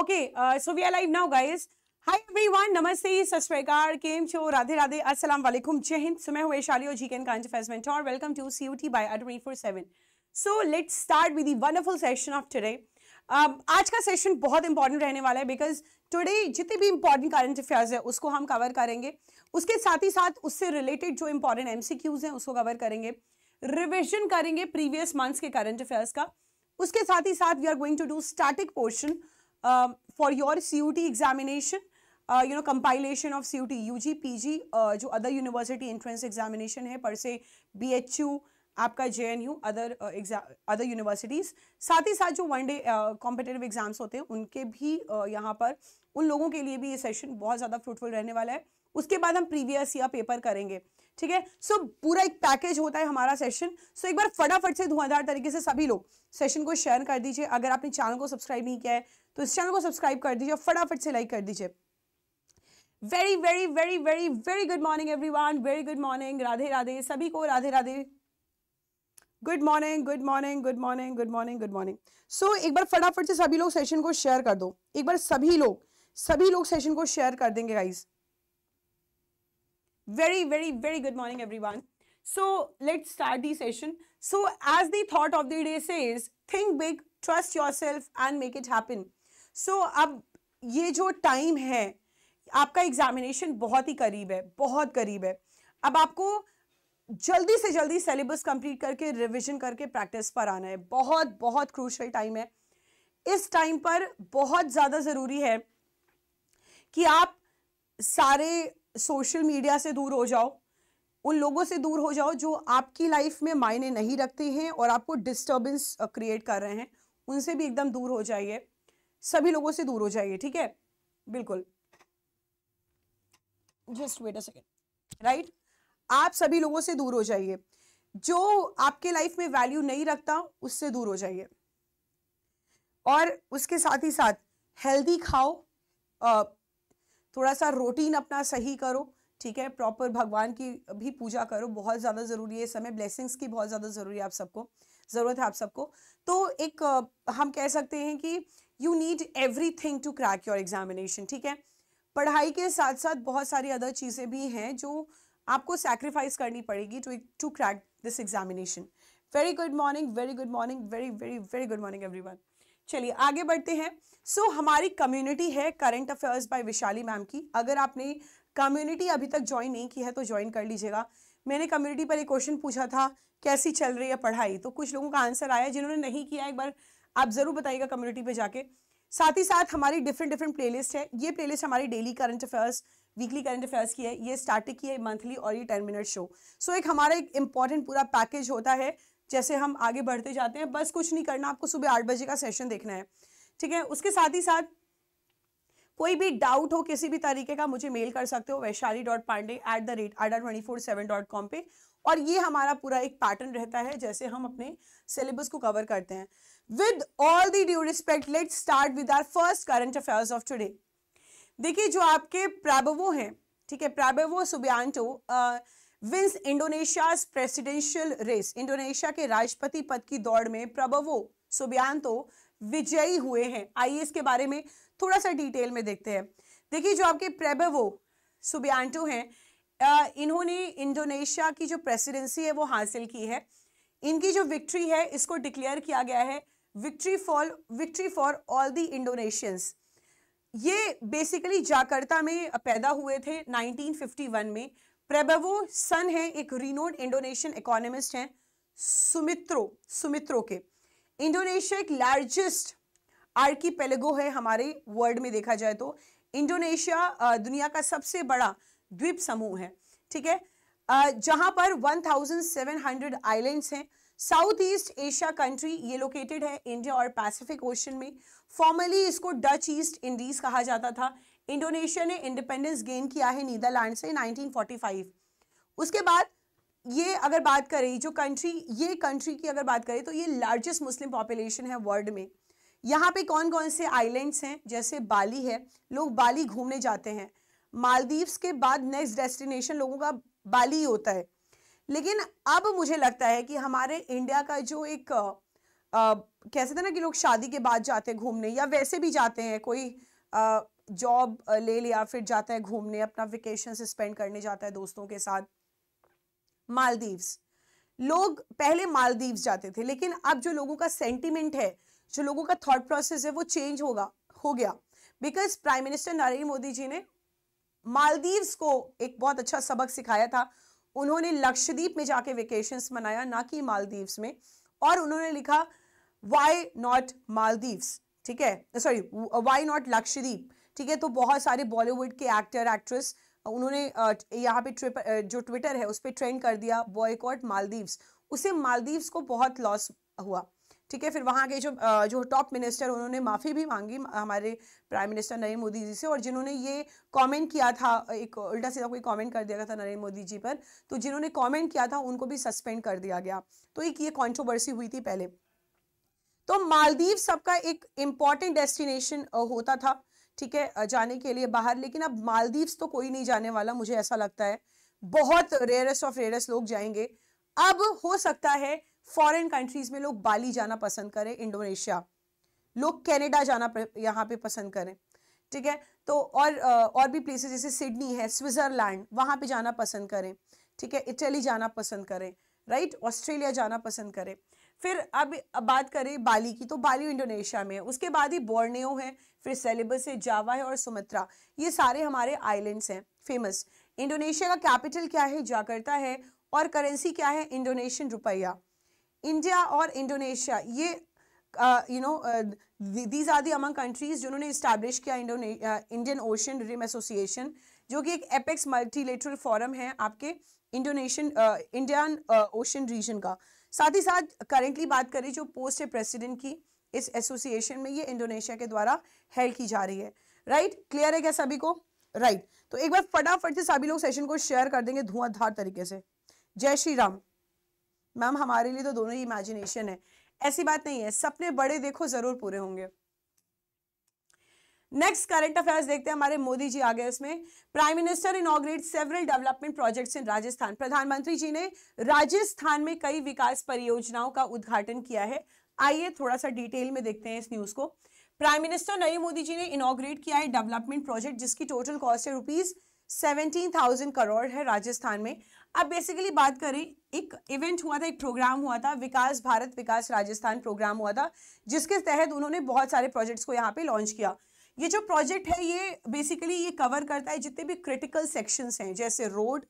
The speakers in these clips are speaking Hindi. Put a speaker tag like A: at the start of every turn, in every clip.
A: Okay so we are live now guys hi everyone नमस्ते सस्वेकार केम शो राधे राधे अस्सलाम वालेकुम जय हिंद सो मैं हूं ऐशाली और जीकेन कांच फेसमेंट और welcome to CUT by at 24 so let's start with the wonderful session of today आज का सेशन बहुत इंपॉर्टेंट रहने वाला है बिकॉज़ टुडे जितने भी इंपॉर्टेंट करंट अफेयर्स है उसको हम कवर करेंगे उसके साथ ही साथ उससे रिलेटेड जो इंपॉर्टेंट एमसीक्यूज हैं उसको कवर करेंगे रिविजन करेंगे प्रीवियस मंथ्स के करंट अफेयर्स का उसके साथ ही साथ we are going to do static portion uh, for your CUT examination, uh, you know compilation of CUT, UG, PG, uh, जो other university entrance examination है पर से BHU आपका J N U other other universities साथ ही साथ जो वन डे कॉम्पिटेटिव एग्जाम्स होते हैं उनके भी uh, यहाँ पर उन लोगों के लिए भी ये सेशन बहुत ज़्यादा फ्रूटफुल रहने वाला है उसके बाद हम प्रीवियस या पेपर करेंगे ठीक है सो पूरा एक पैकेज होता है हमारा सेशन सो एक बार फटाफट से धुआंधार तरीके से सभी लोग सेशन को शेयर कर दीजिए अगर आपने चैनल को सब्सक्राइब नहीं किया है तो इस चैनल को सब्सक्राइब कर दीजिए और फटाफट से लाइक कर दीजिए very very very very very good morning one very good morning Radhe Radhe सभी को Radhe Radhe good morning good morning good morning good morning good morning so एक बार फटाफट से सभी लोग सेशन को शेयर कर दो एक बार सभी लोग सभी लोग सेशन को शेयर कर देंगे guys very very very good morning everyone so let's start the session so as the thought of the day says think big trust yourself and make it happen so ab ye jo time hai aapka examination bahut hi kareeb hai bahut kareeb hai ab aapko जल्दी से जल्दी सिलेबस कंप्लीट करके रिवीजन करके प्रैक्टिस पर आना है बहुत बहुत क्रूशल टाइम है इस टाइम पर बहुत ज़्यादा ज़रूरी है कि आप सारे सोशल मीडिया से दूर हो जाओ उन लोगों से दूर हो जाओ जो आपकी लाइफ में मायने नहीं रखते हैं और आपको डिस्टर्बेंस क्रिएट कर रहे हैं उनसे भी एकदम दूर हो जाइए सभी लोगों से दूर हो जाइए ठीक है बिल्कुल just wait a second right आप सभी लोगों से दूर हो जाइए जो आपके लाइफ में वैल्यू नहीं रखता उससे दूर हो जाइए और उसके साथ ही साथ हेल्दी खाओ थोड़ा सा रूटीन अपना सही करो ठीक है प्रॉपर भगवान की भी पूजा करो बहुत ज़्यादा ज़रूरी है समय ब्लेसिंग्स की बहुत ज़्यादा ज़रूरी है आप सबको ज़रूरत है आप सबको तो एक हम कह सकते हैं कि you need everything to crack your examination ठीक है पढ़ाई के साथ साथ बहुत सारी अदर चीज़ें भी हैं जो आपको सेक्रीफाइस करनी पड़ेगी to to crack this examination very good morning very good morning very very very good morning everyone चलिए आगे बढ़ते हैं सो so, हमारी कम्युनिटी है current affairs by Vishali ma'am की अगर आपने कम्युनिटी अभी तक ज्वाइन नहीं की है तो ज्वाइन कर लीजिएगा मैंने कम्युनिटी पर एक क्वेश्चन पूछा था कैसी चल रही है पढ़ाई तो कुछ लोगों का आंसर आया जिन्होंने नहीं किया एक बार आप ज़रूर बताइएगा कम्युनिटी पे जाके साथ ही साथ हमारी डिफरेंट डिफरेंट प्लेलिस्ट है ये प्लेलिस्ट हमारी daily current affairs weekly current affairs की है ये स्टार्टिंग की है मंथली और ये ten minute show so so, एक हमारा एक इंपॉर्टेंट पूरा पैकेज होता है जैसे हम आगे बढ़ते जाते हैं बस कुछ नहीं करना आपको सुबह आठ बजे का सेशन देखना है ठीक है उसके साथ ही साथ कोई भी डाउट हो किसी भी तरीके का मुझे मेल कर सकते हो Vaishali dot Pandey at the rate Adda twenty four seven dot com पर और ये हमारा पूरा एक पैटर्न रहता है जैसे हम अपने सिलेबस को कवर करते हैं with all the due respect let start with our first current affairs of today देखिए जो आपके प्राबवो हैं ठीक है Prabowo Subianto wins Indonesia presidential race Indonesia के राष्ट्रपति पद की दौड़ में प्रभवो सुबियांतो विजयी हुए हैं आइए इसके बारे में थोड़ा सा डिटेल में देखते हैं देखिए जो आपके प्रेबवो सुबियांटो हैं इन्होंने इंडोनेशिया की जो प्रेसिडेंसी है वो हासिल की है इनकी जो विक्ट्री है इसको डिक्लेयर किया गया है victory for victory for all the Indonesians ये बेसिकली जाकर्ता में पैदा हुए थे 1951 में प्रेबेवो सन है एक रिनोड इंडोनेशियन इकोनॉमिस्ट हैं सुमित्रो सुमित्रो के इंडोनेशिया एक लार्जेस्ट आर्कीपेलेगो है हमारे वर्ल्ड में देखा जाए तो इंडोनेशिया दुनिया का सबसे बड़ा द्वीप समूह है ठीक है जहां पर 1700 आइलैंड्स हैं साउथ ईस्ट एशिया कंट्री ये लोकेटेड है इंडिया और पैसिफिक ओशन में फॉर्मली इसको डच ईस्ट इंडीज कहा जाता था इंडोनेशिया ने इंडिपेंडेंस गेन किया है नीदरलैंड से 1945 उसके बाद ये अगर बात करें जो कंट्री ये कंट्री की अगर बात करें तो ये लार्जेस्ट मुस्लिम पॉपुलेशन है वर्ल्ड में यहाँ पे कौन कौन से आइलैंड्स हैं जैसे बाली है लोग बाली घूमने जाते हैं मालदीव्स के बाद नेक्स्ट डेस्टिनेशन लोगों का बाली होता है लेकिन अब मुझे लगता है कि हमारे इंडिया का जो एक कैसे थे ना कि लोग शादी के बाद जाते हैं घूमने या वैसे भी जाते हैं कोई आ, जॉब uh, ले लिया फिर जाता है घूमने अपना वेकेशन स्पेंड करने जाता है दोस्तों के साथ मालदीव्स लोग पहले मालदीव्स जाते थे लेकिन अब जो लोगों का सेंटिमेंट है जो लोगों का थॉट प्रोसेस है वो चेंज होगा हो गया because prime minister Narendra Modi ji ने मालदीव्स को एक बहुत अच्छा सबक सिखाया था उन्होंने लक्षद्वीप में जाके वेकेशंस मनाया ना कि मालदीव्स में और उन्होंने लिखा वाई नॉट मालदीव्स ठीक है सॉरी वाई नॉट लक्षद्वीप ठीक है तो बहुत सारे बॉलीवुड के एक्टर एक्ट्रेस उन्होंने यहाँ पे ट्रिप जो ट्विटर है उस पर ट्रेंड कर दिया बॉयकॉट मालदीव्स उसे मालदीव्स को बहुत लॉस हुआ ठीक है फिर वहाँ के जो जो टॉप मिनिस्टर उन्होंने माफ़ी भी मांगी हमारे प्राइम मिनिस्टर नरेंद्र मोदी जी से और जिन्होंने ये कमेंट किया था एक उल्टा सीधा कोई कमेंट कर दिया था नरेंद्र मोदी जी पर तो जिन्होंने कमेंट किया था उनको भी सस्पेंड कर दिया गया तो एक ये कॉन्ट्रोवर्सी हुई थी पहले तो मालदीव सबका एक इम्पॉर्टेंट डेस्टिनेशन होता था ठीक है जाने के लिए बाहर लेकिन अब मालदीव्स तो कोई नहीं जाने वाला मुझे ऐसा लगता है बहुत रेयरेस्ट ऑफ रेयरेस्ट लोग जाएंगे अब हो सकता है फॉरेन कंट्रीज में लोग बाली जाना पसंद करें इंडोनेशिया लोग कैनेडा जाना यहाँ पे पसंद करें ठीक है तो और और भी प्लेसेस जैसे सिडनी है स्विट्ज़रलैंड वहां पे जाना पसंद करें ठीक है इटली जाना पसंद करें राइट ऑस्ट्रेलिया जाना पसंद करें फिर अब बात करें बाली की तो बाली इंडोनेशिया में है उसके बाद ही बोर्नियो है फिर सेलेबस है जावा है और सुमित्रा ये सारे हमारे आइलैंड्स हैं फेमस इंडोनेशिया का कैपिटल क्या है जाकर्ता है और करेंसी क्या है इंडोनेशियन रुपया इंडिया और इंडोनेशिया ये you know these are the among countries जिन्होंने इस्टेब्लिश किया इंडियन ओशन रिम एसोसिएशन जो कि एक एपेक्स मल्टीलेटरल फॉरम है आपके इंडोनेशियन इंडियन ओशन रीजन का साथ ही साथ करेंटली बात करें जो पोस्ट है प्रेसिडेंट की इस एसोसिएशन में ये इंडोनेशिया के द्वारा हेल्ड की जा रही है राइट right? क्लियर है क्या सभी को राइट right. तो एक बार फटाफट से सभी लोग सेशन को शेयर कर देंगे धुआंधार तरीके से जय श्री राम मैम हमारे लिए तो दोनों ही इमेजिनेशन है ऐसी बात नहीं है सपने बड़े देखो जरूर पूरे होंगे नेक्स्ट करंट अफेयर्स देखते हैं हमारे मोदी जी आ गए इसमें prime minister inaugurate several development projects in Rajasthan प्रधानमंत्री जी ने राजस्थान में कई विकास परियोजनाओं का उद्घाटन किया है आइए थोड़ा सा डिटेल में देखते हैं इस न्यूज को प्राइम मिनिस्टर नरेंद्र मोदी जी ने इनोग्रेट किया है डेवलपमेंट प्रोजेक्ट जिसकी टोटल कॉस्ट है रुपीज थाउजेंड करोड़ है राजस्थान में अब बेसिकली बात करें एक इवेंट हुआ था एक प्रोग्राम हुआ था विकास भारत विकास राजस्थान प्रोग्राम हुआ था जिसके तहत उन्होंने बहुत सारे प्रोजेक्ट्स को यहाँ पे लॉन्च किया ये जो प्रोजेक्ट है ये बेसिकली ये कवर करता है जितने भी क्रिटिकल सेक्शंस हैं जैसे road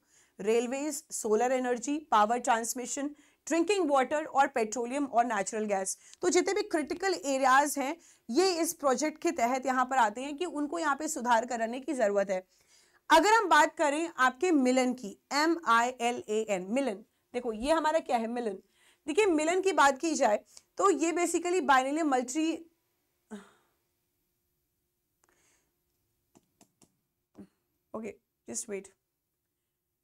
A: railways solar energy power transmission drinking water और पेट्रोलियम और नेचुरल गैस तो जितने भी क्रिटिकल एरियाज हैं ये इस प्रोजेक्ट के तहत यहाँ पर आते हैं कि उनको यहाँ पे सुधार करने की ज़रूरत है अगर हम बात करें आपके मिलन की M I L A N Milan देखो ये हमारा क्या है मिलन देखिए मिलन की बात की जाए तो ये बेसिकली बाइनली मल्टी ओके जस्ट वेट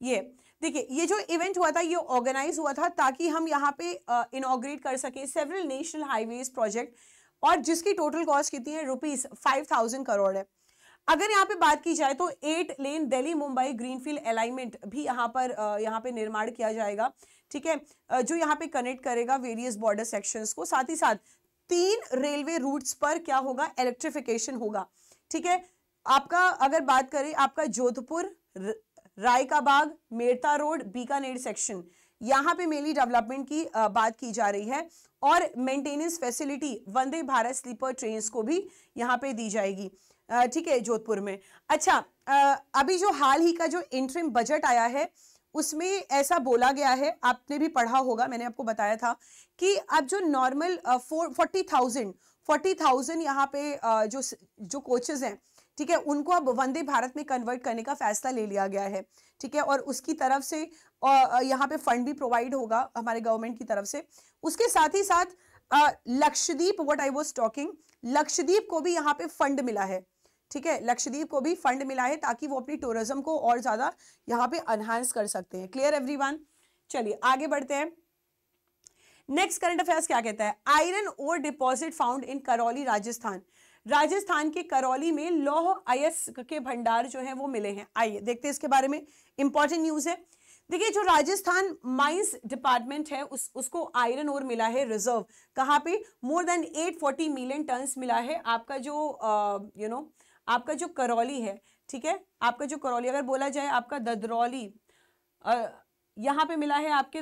A: ये देखिए ये जो इवेंट हुआ था ये ऑर्गेनाइज हुआ था ताकि हम यहाँ पे इनोग्रेट कर सके सेवरल नेशनल हाईवेज प्रोजेक्ट और जिसकी टोटल कॉस्ट कितनी है रुपीज फाइव थाउजेंड करोड़ है अगर यहाँ पे बात की जाए तो eight lane Delhi Mumbai greenfield alignment भी यहाँ पर यहाँ पे निर्माण किया जाएगा ठीक है जो यहाँ पे कनेक्ट करेगा वेरियस बॉर्डर सेक्शंस को साथ ही साथ तीन रेलवे रूट्स पर क्या होगा इलेक्ट्रिफिकेशन होगा ठीक है आपका अगर बात करें आपका जोधपुर राय का बाग मेरता रोड बीकानेर सेक्शन यहाँ पे मेनली डेवलपमेंट की बात की जा रही है और maintenance facility Vande Bharat sleeper train को भी यहाँ पे दी जाएगी ठीक है जोधपुर में अच्छा अभी जो हाल ही का जो इंट्रीम बजट आया है उसमें ऐसा बोला गया है आपने भी पढ़ा होगा मैंने आपको बताया था कि अब जो normal four forty thousand forty thousand यहाँ पे जो जो कोचेज हैं ठीक है उनको अब वंदे भारत में कन्वर्ट करने का फैसला ले लिया गया है ठीक है और उसकी तरफ से यहाँ पे फंड भी प्रोवाइड होगा हमारे गवर्नमेंट की तरफ से उसके साथ ही साथ Lakshadweep what I was talking Lakshadweep को भी यहाँ पे फंड मिला है ठीक है लक्षदीप को भी फंड मिला है ताकि वो अपनी टूरिज्म को और ज़्यादा यहाँ पे एनहांस कर सकते हैं क्लियर एवरी चलिए आगे बढ़ते हैं नेक्स्ट करंट अफेयर्स क्या कहता है iron ore deposit found in Karauli Rajasthan Rajasthan के करौली में लौह आयस के भंडार जो है वो मिले हैं आइए देखते हैं इसके बारे में इंपॉर्टेंट न्यूज है देखिए जो राजस्थान माइंस डिपार्टमेंट है उस उसको आयरन और मिला है रिजर्व कहाँ पे मोर देन 840 मिलियन टन्स मिला है आपका जो यू you नो know, आपका जो करौली है ठीक है आपका जो करौली अगर बोला जाए आपका ददरौली यहाँ पे मिला है आपके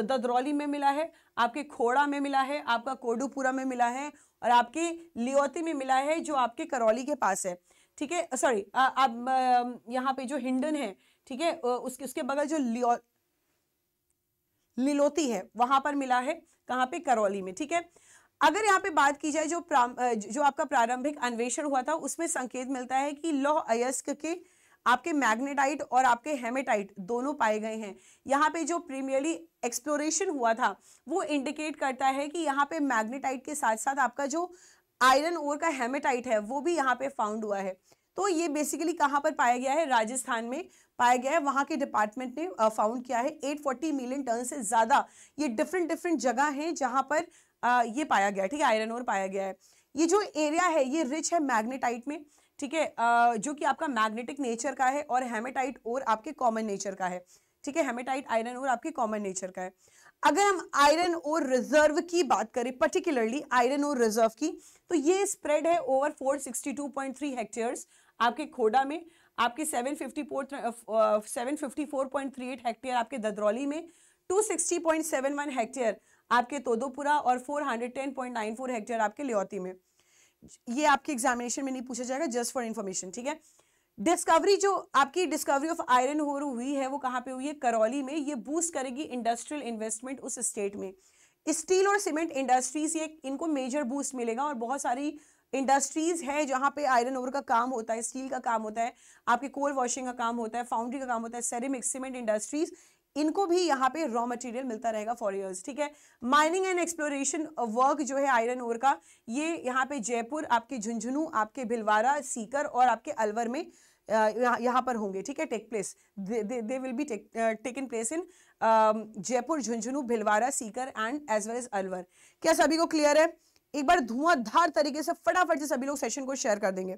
A: ददरौली में मिला है आपके खोड़ा में मिला है आपका कोडूपुरा में मिला है और आपके लियोती में मिला है जो आपके करौली के पास है ठीक है सॉरी आप यहाँ पे जो हिंडन है ठीक है उसके उसके बगल जो लियो लिलोती है वहां पर मिला है कहाँ पे करौली में ठीक है अगर यहाँ पे बात की जाए जो जो आपका प्रारंभिक अन्वेषण हुआ था उसमें संकेत मिलता है कि लौह अयस्क के आपके मैग्नेटाइट और आपके हेमेटाइट दोनों पाए गए हैं यहाँ पे जो प्रीमियरली एक्सप्लोरेशन हुआ था वो इंडिकेट करता है कि यहाँ पे मैग्नेटाइट के साथ साथ आपका जो आयरन ओर का हेमेटाइट है वो भी यहाँ पे फाउंड हुआ है तो ये बेसिकली कहाँ पर पाया गया है राजस्थान में पाया गया है वहाँ के डिपार्टमेंट ने फाउंड किया है 840 मिलियन टन से ज़्यादा ये डिफरेंट डिफरेंट जगह हैं जहाँ पर आ, ये पाया गया ठीक है आयरन ओर पाया गया है ये जो एरिया है ये रिच है मैग्नेटाइट में ठीक है जो कि आपका मैग्नेटिक नेचर का है और हेमेटाइट और आपके कॉमन नेचर का है ठीक है हेमेटाइट आयरन और आपके कॉमन नेचर का है अगर हम आयरन और रिजर्व की बात करें पर्टिकुलरली आयरन और रिजर्व की तो ये स्प्रेड है ओवर 462.3 हेक्टेयर्स आपके खोडा में आपके 754 754.38 हेक्टेयर आपके ददरौली में 260.71 हेक्टेयर आपके तोदोपुरा और 410.94 हेक्टेयर आपके लियोती में ये आपके एग्जामिनेशन में नहीं पूछा जाएगा जस्ट फॉर इन्फॉर्मेशन ठीक है डिस्कवरी जो आपकी डिस्कवरी ऑफ आयरन होर हुई है वो कहाँ पे हुई है करौली में ये बूस्ट करेगी इंडस्ट्रियल इन्वेस्टमेंट उस स्टेट में स्टील और सीमेंट इंडस्ट्रीज ये इनको मेजर बूस्ट मिलेगा और बहुत सारी इंडस्ट्रीज है जहाँ पे आयरन ओर का काम होता है स्टील का काम होता है आपके कोल वॉशिंग का काम होता है फाउंड्री का काम होता है सेरेमिक सीमेंट इंडस्ट्रीज इनको भी यहाँ पे रॉ मटेरियल मिलता रहेगा फॉर ईयर्स ठीक है माइनिंग एंड एक्सप्लोरेशन वर्क जो है आयरन ओर का ये यहाँ पे जयपुर आपके झुंझुनू आपके भिलवाड़ा सीकर और आपके अलवर में यहाँ पर होंगे ठीक है take place they will be take in place in Jaipur Jhunjhunu Bhilwara Sikar and as well as Alwar क्या सभी को क्लियर है एक बार धुआंधार तरीके से फटाफट से सभी लोग सेशन को शेयर कर देंगे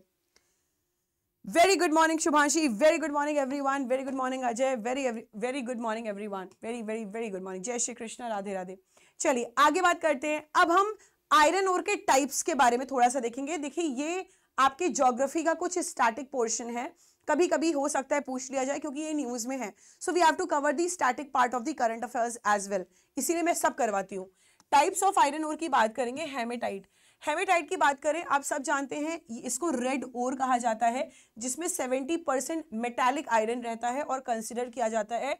A: very good morning Shubhanshi very good morning everyone very good morning Ajay very very good morning everyone very very very good morning जय श्री कृष्ण राधे राधे चलिए आगे बात करते हैं अब हम आयरन ओर के टाइप्स के बारे में थोड़ा सा देखेंगे देखिए ये आपके ज्योग्राफी का कुछ स्टैटिक पोर्शन है कभी कभी हो सकता है पूछ लिया जाए क्योंकि ये न्यूज में है so we have to cover the static part of the current affairs as well इसीलिए मैं सब करवाती हूँ टाइप्स ऑफ आयरन ओर की बात करेंगे हेमेटाइट हेमेटाइट की बात करें आप सब जानते हैं इसको रेड ओर कहा जाता है जिसमें 70 परसेंट मेटेलिक आयरन रहता है और कंसिडर किया जाता है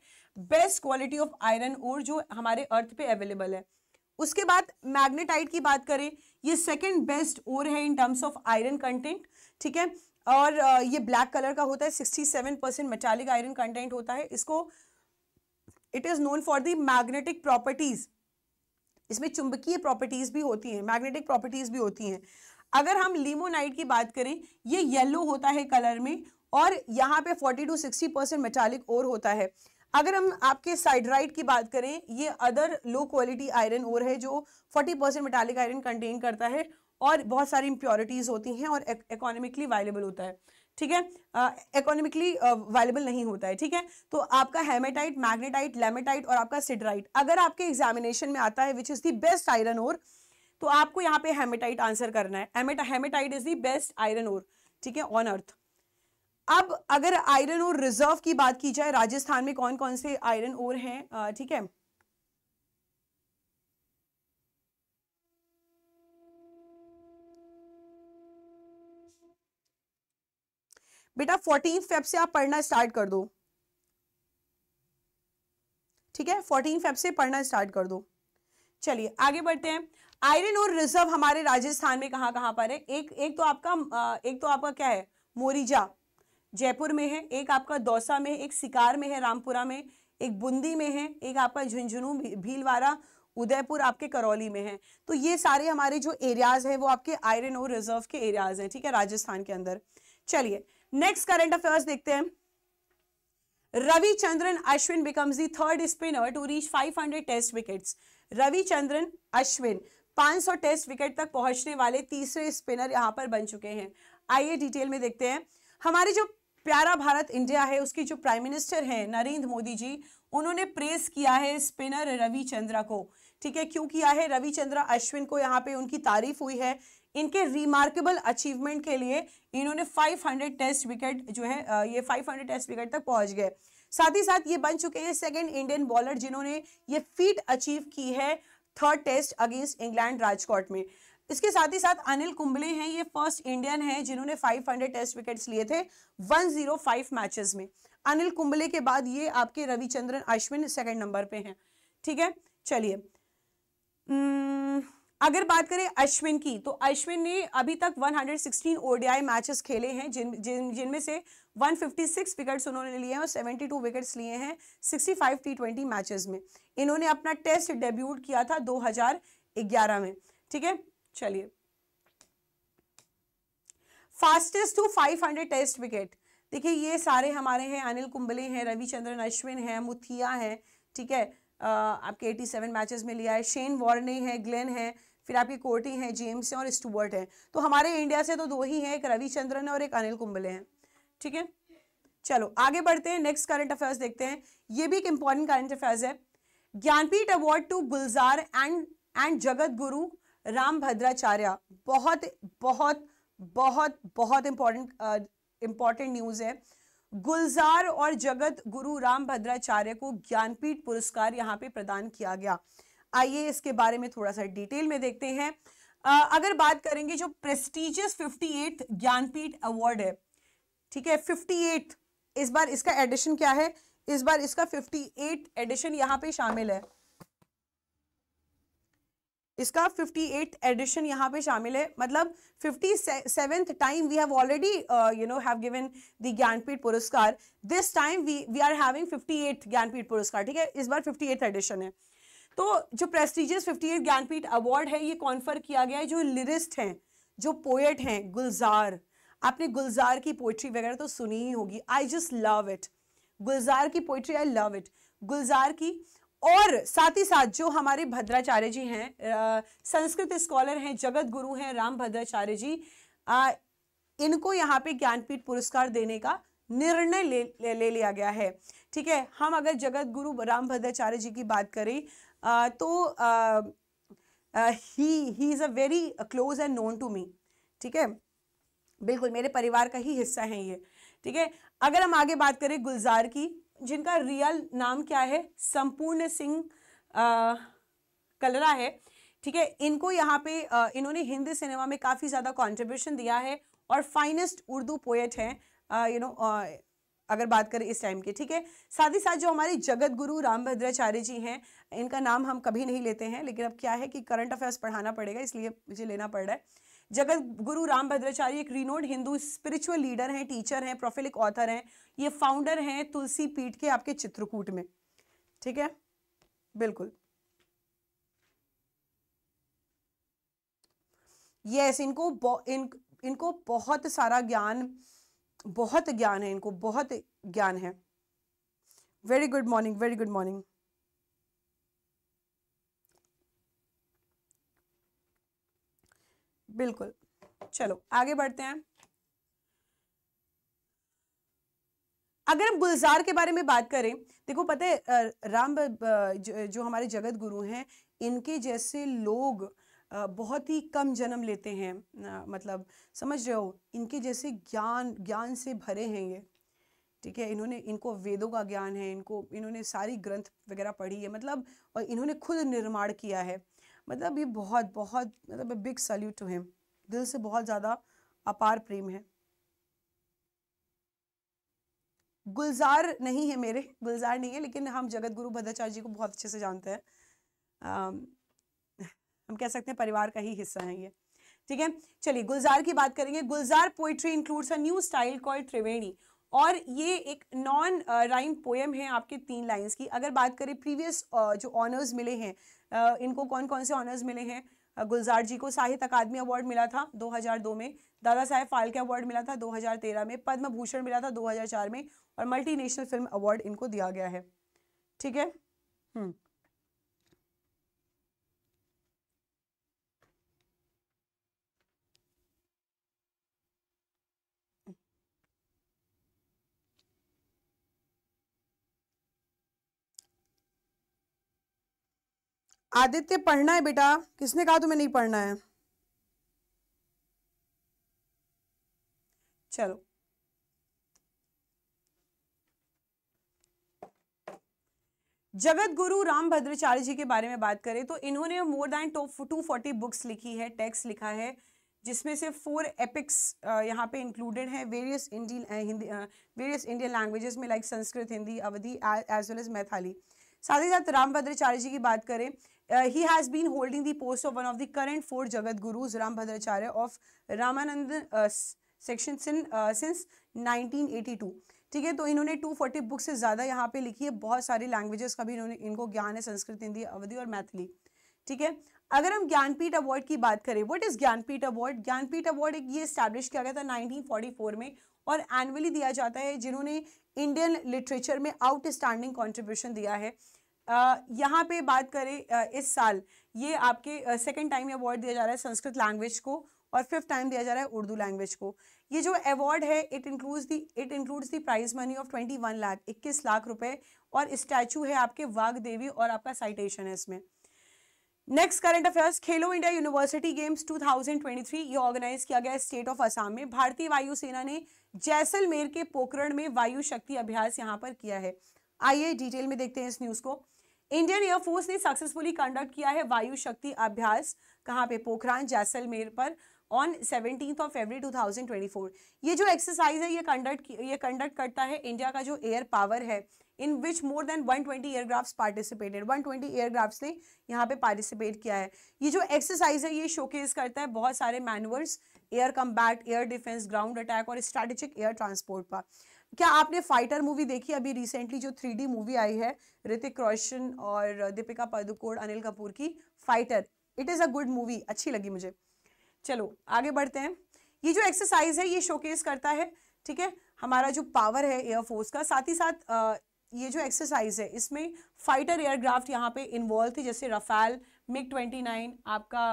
A: best quality of iron ore जो हमारे अर्थ पे अवेलेबल है उसके बाद मैग्नेटाइट की बात करें ये सेकेंड बेस्ट ओर है in terms of iron content ठीक है और ये ब्लैक कलर का होता है sixty seven percent metallic iron content होता है इसको it is known for the magnetic properties इसमें चुंबकीय प्रॉपर्टीज़ भी होती हैं मैग्नेटिक प्रॉपर्टीज़ भी होती हैं अगर हम लीमोनाइट की बात करें ये येलो होता है कलर में और यहाँ पे 40 टू 60 परसेंट मेटालिक ओर होता है अगर हम आपके साइडराइट की बात करें ये other low quality iron ore है जो 40 परसेंट मेटालिक आयरन कंटेन करता है और बहुत सारी इम्प्योरिटीज़ होती हैं और इकोनॉमिकली e-, वायलेबल होता है ठीक है इकोनॉमिकली वैलेबल नहीं होता है ठीक है तो आपका हेमेटाइट मैग्नेटाइट लेमेटाइट और आपका सिडराइट अगर आपके एग्जामिनेशन में आता है which is the best iron ore तो आपको यहाँ पे हेमेटाइट आंसर करना है hematite is the best iron ore ठीक है ऑन अर्थ अब अगर आयरन ओर रिजर्व की बात की जाए राजस्थान में कौन कौन से आयरन ओर हैं ठीक है बेटा फोर्टीन फेब से आप पढ़ना स्टार्ट कर दो ठीक है फोर्टीन फेब से पढ़ना स्टार्ट कर दो चलिए आगे बढ़ते हैं आयरन और रिजर्व हमारे राजस्थान में कहां कहां पर है एक एक तो आपका एक तो आपका क्या है मोरिजा जयपुर में है एक आपका दौसा में एक सिकार में है रामपुरा में एक बूंदी में है एक आपका झुंझुनू भीलवाड़ा उदयपुर आपके करौली में है तो ये सारे हमारे जो एरियाज हैं वो आपके आयरन और रिजर्व के एरियाज हैं ठीक है राजस्थान के अंदर चलिए नेक्स्ट करंट अफेयर्स देखते हैं Ravichandran Ashwin becomes the third spinner to reach 500 test wickets Ravichandran Ashwin 500 test wicket तक पहुंचने वाले तीसरे स्पिनर यहां पर बन चुके हैं आइए डिटेल में देखते हैं हमारे जो प्यारा भारत इंडिया है उसकी जो प्राइम मिनिस्टर हैं नरेंद्र मोदी जी उन्होंने प्रेस किया है स्पिनर रविचंद्रा को ठीक है क्यों किया है रविचंद्रा अश्विन को यहाँ पे उनकी तारीफ हुई है इनके रिमार्केबल अचीवमेंट के लिए इन्होंने 500 टेस्ट विकेट जो है ये 500 टेस्ट विकेट तक पहुंच गए साथ ही साथ ये बन चुके हैं सेकेंड इंडियन बॉलर जिन्होंने ये फीट अचीव की है third test against England Rajkot में इसके साथ ही साथ अनिल कुंबले हैं ये फर्स्ट इंडियन हैं जिन्होंने 500 टेस्ट विकेट्स लिए थे 105 मैचेस में अनिल कुंबले के बाद ये आपके रविचंद्रन अश्विन सेकंड नंबर पे हैं ठीक है चलिए अगर बात करें अश्विन की तो अश्विन ने अभी तक 116 ओडीआई मैचेस खेले हैं जिन जिन जिनमें से 156 विकेट्स उन्होंने लिए हैं और 72 विकेट्स लिए हैं 65 टी ट्वेंटी मैचेस में इन्होंने अपना टेस्ट डेब्यूट किया था 2011 में ठीक है चलिए फास्टेस्ट टू 500 टेस्ट विकेट देखिए ये सारे हमारे हैं अनिल कुंबले हैं रविचंद्रन अश्विन हैं मुथिया हैं ठीक है आपके 87 मैचेस में लिया है शेन वॉर्ने है ग्लेन है फिर आपके कोर्टी हैं जेम्स हैं और स्टुअर्ट हैं तो हमारे इंडिया से तो दो ही हैं एक रविचंद्रन है और एक अनिल कुंबले हैं ठीक है चलो आगे बढ़ते हैं नेक्स्ट करंट अफेयर्स देखते हैं ये भी एक इंपॉर्टेंट करंट अफेयर्स है Jnanpith award to Gulzar and and Jagat Guru Ram Bhadracharya बहुत बहुत बहुत बहुत इंपॉर्टेंट इंपॉर्टेंट न्यूज़ है गुलजार और जगत गुरु राम भद्राचार्य को ज्ञानपीठ पुरस्कार यहाँ पे प्रदान किया गया आइए इसके बारे में थोड़ा सा डिटेल में देखते हैं uh, अगर बात करेंगे जो प्रेस्टिजियस 58 ज्ञानपीठ अवार्ड है ठीक है 58 इस बार इसका एडिशन क्या है इस बार इसका 58 एडिशन यहां पे शामिल है इसका 58 एडिशन यहां पे शामिल है मतलब fifty seventh time we have already you know have given the Jnanpith पुरस्कार this time we we are having 58 Jnanpith पुरस्कार ठीक है इस बार 58 एडिशन है तो जो प्रेस्टिजियस 58 ज्ञानपीठ अवार्ड है ये कॉन्फर किया गया है जो लिरिस्ट हैं जो पोएट हैं गुलजार आपने गुलजार की पोइट्री वगैरह तो सुनी ही होगी I just love it Gulzar की poetry I love it Gulzar की और साथ ही साथ जो हमारे भद्राचार्य जी हैं संस्कृत स्कॉलर हैं जगत गुरु हैं राम भद्राचार्य जी आ, इनको यहाँ पे ज्ञानपीठ पुरस्कार देने का निर्णय ले, ले, ले लिया गया है ठीक है हम अगर जगत गुरु राम भद्राचार्य जी की बात करें Uh, तो he he is a very close and known to me ठीक है बिल्कुल मेरे परिवार का ही हिस्सा है ये ठीक है अगर हम आगे बात करें गुलजार की जिनका रियल नाम क्या है संपूर्ण सिंह uh, कलरा है ठीक है इनको यहाँ पे आ, uh, इन्होंने हिंदी सिनेमा में काफ़ी ज़्यादा कंट्रीब्यूशन दिया है और फाइनेस्ट उर्दू पोएट हैं यू नो अगर बात करें इस टाइम की ठीक है साथ ही साथ जो हमारे जगत गुरु रामभद्राचार्य जी हैं इनका नाम हम कभी नहीं लेते हैं लेकिन अब क्या है कि करंट अफेयर्स पढ़ाना पड़ेगा इसलिए मुझे लेना पड़ रहा है जगत गुरु राम भद्राचार्य एक रिनोड हिंदू स्पिरिचुअल लीडर हैं टीचर हैं प्रोफिलिक ऑथर हैं ये फाउंडर हैं तुलसी पीठ के आपके चित्रकूट में ठीक है बिल्कुल यस इनको इन इनको बहुत सारा ज्ञान बहुत ज्ञान है इनको बहुत ज्ञान है very good morning very good morning बिल्कुल चलो आगे बढ़ते हैं अगर हम गुलजार के बारे में बात करें देखो पता है राम जो हमारे जगत गुरु हैं इनके जैसे लोग बहुत ही कम जन्म लेते हैं मतलब समझ रहे हो इनके जैसे ज्ञान ज्ञान से भरे हैं ये ठीक है इन्होंने इनको वेदों का ज्ञान है इनको इन्होंने सारी ग्रंथ वगैरह पढ़ी है मतलब और इन्होंने खुद निर्माण किया है मतलब ये बहुत बहुत मतलब बिग सल्यूट टू हिम दिल से बहुत ज़्यादा अपार प्रेम है गुलजार नहीं है मेरे गुलजार नहीं है लेकिन हम जगत गुरु भद्राचार्य जी को बहुत अच्छे से जानते हैं हम कह सकते हैं परिवार का ही हिस्सा है ये ठीक है चलिए गुलजार की बात करेंगे Gulzar poetry includes a new style call Triveni और ये एक नॉन राइम पोएम है आपके तीन लाइंस की अगर बात करें प्रीवियस जो ऑनर्स मिले हैं इनको कौन कौन से ऑनर्स मिले हैं गुलजार जी को साहित्य अकादमी अवार्ड मिला था 2002 में दादा साहेब फाल्के अवार्ड मिला था 2013 में पद्म भूषण मिला था 2004 में और मल्टीनेशनल फिल्म अवार्ड इनको दिया गया है ठीक है हम्म आदित्य पढ़ना है बेटा किसने कहा तुम्हें नहीं पढ़ना है चलो जगत गुरु राम भद्राचार्य जी के बारे में बात करें तो इन्होंने more than top to forty books लिखी है टेक्स्ट लिखा है जिसमें से फोर एपिक्स यहाँ पे इंक्लूडेड है various Indian Hindi various Indian languages में like Sanskrit Hindi Awadhi as well as मैथाली साथ ही साथ राम भद्राचार्य जी की बात करें Uh, he has been holding the post of one of the current four Jagat Gurus, Rambhadracharya of ramanand uh, section sin, uh, since 1982. ठीक है तो इन्होंने 240 बुक से ज़्यादा यहाँ पे लिखी है बहुत सारी लैंग्वेजेस का भी इन्होंने इनको ज्ञान है संस्कृत हिंदी अवधि और मैथिली ठीक है अगर हम ज्ञानपीठ अवार्ड की बात करें what is Jnanpith award Jnanpith award एक ये स्टैब्लिश किया गया था 1944 में और एनुअली दिया जाता है जिन्होंने इंडियन लिटरेचर में आउटस्टैंडिंग कॉन्ट्रीब्यूशन दिया है यहाँ पे बात करें इस साल ये आपके सेकेंड टाइम अवार्ड दिया जा रहा है संस्कृत लैंग्वेज को और फिफ्थ टाइम दिया जा रहा है उर्दू लैंग्वेज को ये जो अवार्ड है it includes the it includes the prize money of twenty one lakh इक्कीस लाख रुपए और स्टैचू है आपके वाग देवी और आपका साइटेशन है इसमें next current affairs Khelo India university games 2023 ये ऑर्गेनाइज किया गया स्टेट ऑफ असम में भारतीय वायुसेना ने जैसलमेर के पोखरण में वायु शक्ति अभ्यास यहाँ पर किया है आइए डिटेल में देखते हैं इस न्यूज को इंडियन एयरफोर्स ने सक्सेसफुली कंडक्ट किया है वायु शक्ति अभ्यास कहाँ पे पोखरान जैसलमेर पर ऑन सेवनटीन ऑफ फेबरी 2024 ये जो एक्सरसाइज है ये कंडक्ट ये कंडक्ट करता है इंडिया का जो एयर पावर है in which more than 120 twenty aircraft participated 120 twenty aircraft ने यहाँ पे पार्टिसिपेट किया है ये जो एक्सरसाइज है ये शोकेस करता है बहुत सारे manoeuvres air combat air defence ground attack और स्ट्रेटेजिक एयर ट्रांसपोर्ट का क्या आपने फाइटर मूवी देखी अभी रिसेंटली जो थ्री मूवी आई है ऋतिक रोशन और दीपिका पादुकोण अनिल कपूर की fighter it is a good movie अच्छी लगी मुझे चलो आगे बढ़ते हैं ये जो एक्सरसाइज है ये शोकेस करता है ठीक है हमारा जो पावर है एयरफोर्स का साथ ही साथ आ, ये जो एक्सरसाइज है इसमें फाइटर एयरक्राफ्ट यहाँ पे इन्वॉल्व थी जैसे रफाल मिग 29 आपका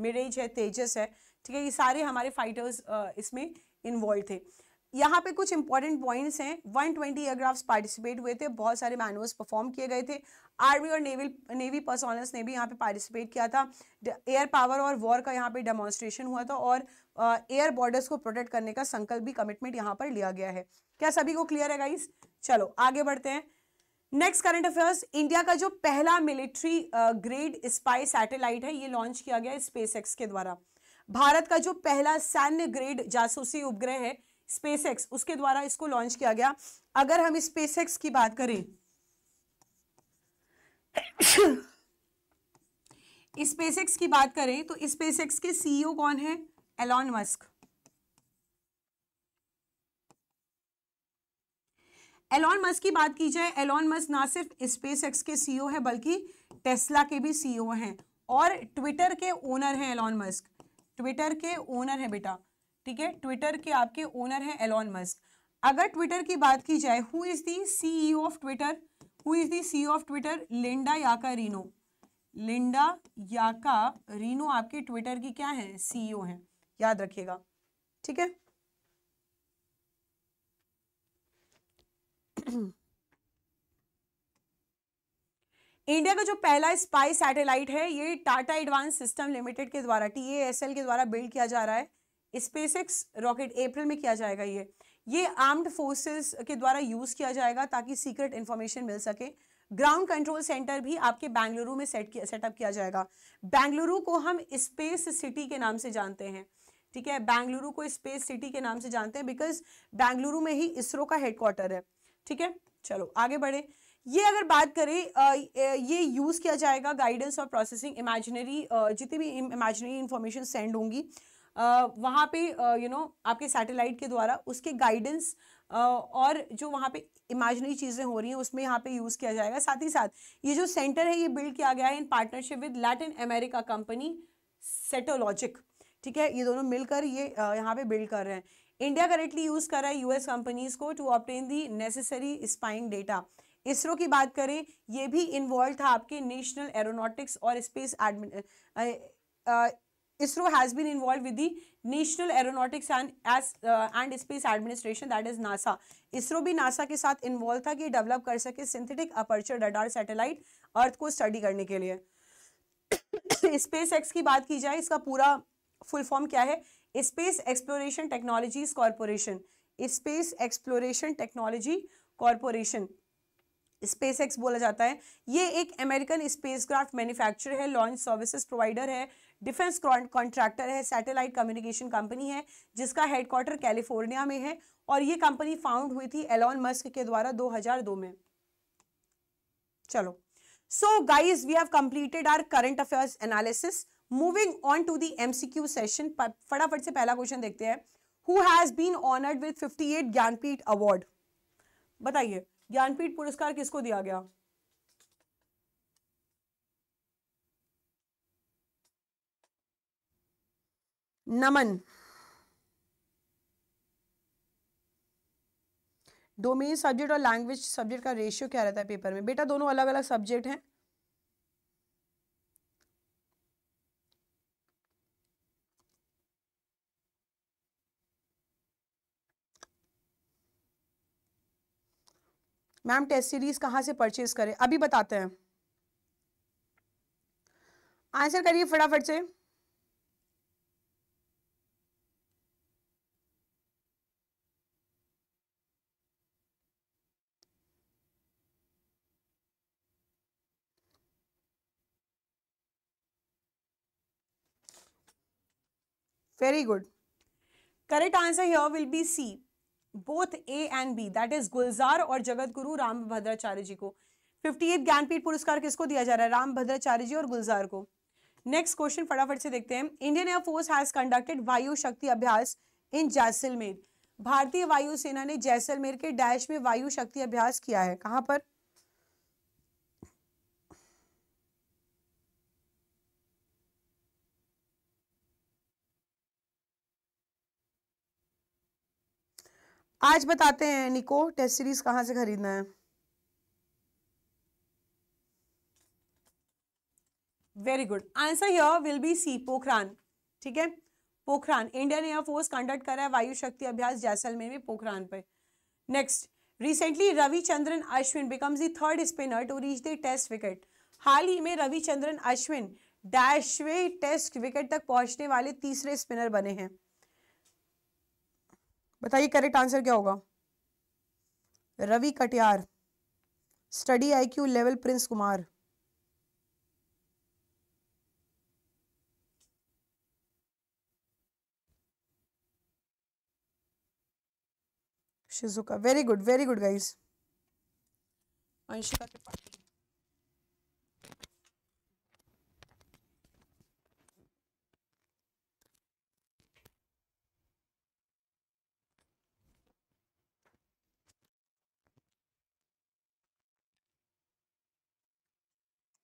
A: मिरेज है तेजस है ठीक है ये सारे हमारे फाइटर्स इसमें इन्वॉल्व थे यहाँ पे कुछ इंपॉर्टेंट पॉइंट्स हैं 120 ट्वेंटी एयरक्राफ्ट पार्टिसिपेट हुए थे बहुत सारे मैनुअल्स परफॉर्म किए गए थे आर्मी और नेवी नेवी पर्सोनल्स ने भी यहाँ पे पार्टिसिपेट किया था एयर पावर और वॉर का यहाँ पे डेमोन्स्ट्रेशन हुआ था और एयर बॉर्डर्स को प्रोटेक्ट करने का संकल्प भी कमिटमेंट यहाँ पर लिया गया है क्या सभी को क्लियर है गाइस चलो आगे बढ़ते हैं नेक्स्ट करंट अफेयर्स इंडिया का जो पहला मिलिट्री ग्रेड स्पाई सैटेलाइट है ये लॉन्च किया गया स्पेस एक्स के द्वारा भारत का जो पहला सैन्य ग्रेड जासूसी उपग्रह है स्पेसएक्स उसके द्वारा इसको लॉन्च किया गया अगर हम स्पेसएक्स की बात करें स्पेसएक्स की बात करें तो स्पेसएक्स के सीईओ e कौन है एलॉन मस्क एलॉन मस्क की बात की जाए एलॉन मस्क ना सिर्फ स्पेस एक्स के सीईओ e है बल्कि टेस्ला के भी सीईओ e हैं और ट्विटर के ओनर हैं एलॉन मस्क ट्विटर के ओनर है बेटा ठीक है ट्विटर के आपके ओनर हैं एलॉन मस्क अगर ट्विटर की बात की जाए who is the CEO of Twitter who is the C of Twitter Linda Yaccarino Linda याका रीनो आपके ट्विटर की क्या है सीईओ e हैं याद रखिएगा ठीक है इंडिया का जो पहला स्पाई सैटेलाइट है ये टाटा एडवांस सिस्टम लिमिटेड के द्वारा टीएएसएल के द्वारा बिल्ड किया जा रहा है स्पेसएक्स रॉकेट अप्रैल में किया जाएगा ये ये आर्म्ड फोर्सेस के द्वारा यूज़ किया जाएगा ताकि सीक्रेट इन्फॉर्मेशन मिल सके ग्राउंड कंट्रोल सेंटर भी आपके बेंगलुरु में सेट किया सेटअप किया जाएगा बेंगलुरु को हम स्पेस सिटी के नाम से जानते हैं ठीक है बेंगलुरु को स्पेस सिटी के नाम से जानते हैं बिकॉज बेंगलुरु में ही इसरो का हेडक्वार्टर है ठीक है चलो आगे बढ़े ये अगर बात करें ये यूज़ किया जाएगा गाइडेंस और प्रोसेसिंग इमेजिनरी जितनी भी इमेजिनरी इंफॉर्मेशन सेंड होंगी वहाँ पे यू नो आपके सैटेलाइट के द्वारा उसके गाइडेंस और जो वहाँ पे इमेजनरी चीज़ें हो रही हैं उसमें यहाँ पे यूज़ किया जाएगा साथ ही साथ ये जो सेंटर है ये बिल्ड किया गया है in partnership with Latin America company Satellogic ठीक है ये दोनों मिलकर ये यहाँ पे बिल्ड कर रहे हैं इंडिया करेंटली यूज़ कर रहा है यूएस कंपनीज को to obtain the necessary spying data ISRO की बात करें ये भी इन्वॉल्व था आपके नेशनल एरोनॉटिक्स और space admin ISRO has been involved with the National Aeronautics and as uh, and Space Administration that is NASA. ISRO भी NASA के साथ involved था कि develop कर सके synthetic aperture radar satellite अर्थ को study करने के लिए SpaceX की बात की जाए इसका पूरा फुल फॉर्म क्या है space exploration technologies corporation space exploration technology corporation SpaceX बोला जाता है ये एक अमेरिकन स्पेसक्राफ्ट मैन्युफैक्चरर है लॉन्च सर्विसेज प्रोवाइडर है डिफेंस कॉन्ट्रैक्टर है सैटेलाइट कम्युनिकेशन कंपनी है जिसका हेडक्वार्टर कैलिफोर्निया में है और ये कंपनी फाउंड हुई थी एलॉन मस्क के द्वारा 2002 में चलो so guys we have completed our current affairs analysis moving on to the mcq session फटाफट से पहला क्वेश्चन देखते हैं who has been honoured with 58 Jnanpith award बताइए ज्ञानपीठ पुरस्कार किसको दिया गया नमन डोमेन सब्जेक्ट और लैंग्वेज सब्जेक्ट का रेशियो क्या रहता है पेपर में बेटा दोनों अलग अलग सब्जेक्ट हैं मैम टेस्ट सीरीज कहां से परचेज करें अभी बताते हैं आंसर करिए फटाफट से Very good. Correct answer here will be C. Both A and B that is Gulzar और जगत गुरु राम भद्राचार्य जी को 58 ज्ञानपीठ पुरस्कार किसको दिया जा रहा है राम भद्राचार्य जी और गुलजार को नेक्स्ट क्वेश्चन फटाफट से देखते हैं इंडियन एयरफोर्स हैज कंडक्टेड वायु शक्ति अभ्यास इन जैसलमेर भारतीय वायुसेना ने जैसलमेर के डैश में वायु शक्ति अभ्यास किया है कहां पर आज बताते हैं निको टेस्ट सीरीज कहां से खरीदना है very good answer your will be C Pokhran ठीक है पोखरान इंडियन एयरफोर्स कंडक्ट करा है वायु शक्ति अभ्यास जैसलमेर में पोखरान पर next recently Ravichandran Ashwin becomes the third spinner to reach the test wicket हाल ही में रविचंद्रन अश्विन डैशवे टेस्ट विकेट तक पहुंचने वाले तीसरे स्पिनर बने हैं बताइए करेक्ट आंसर क्या होगा Ravi Katiyar study IQ level Prince Kumar Shizuka very good very good guys Anshika Tripathi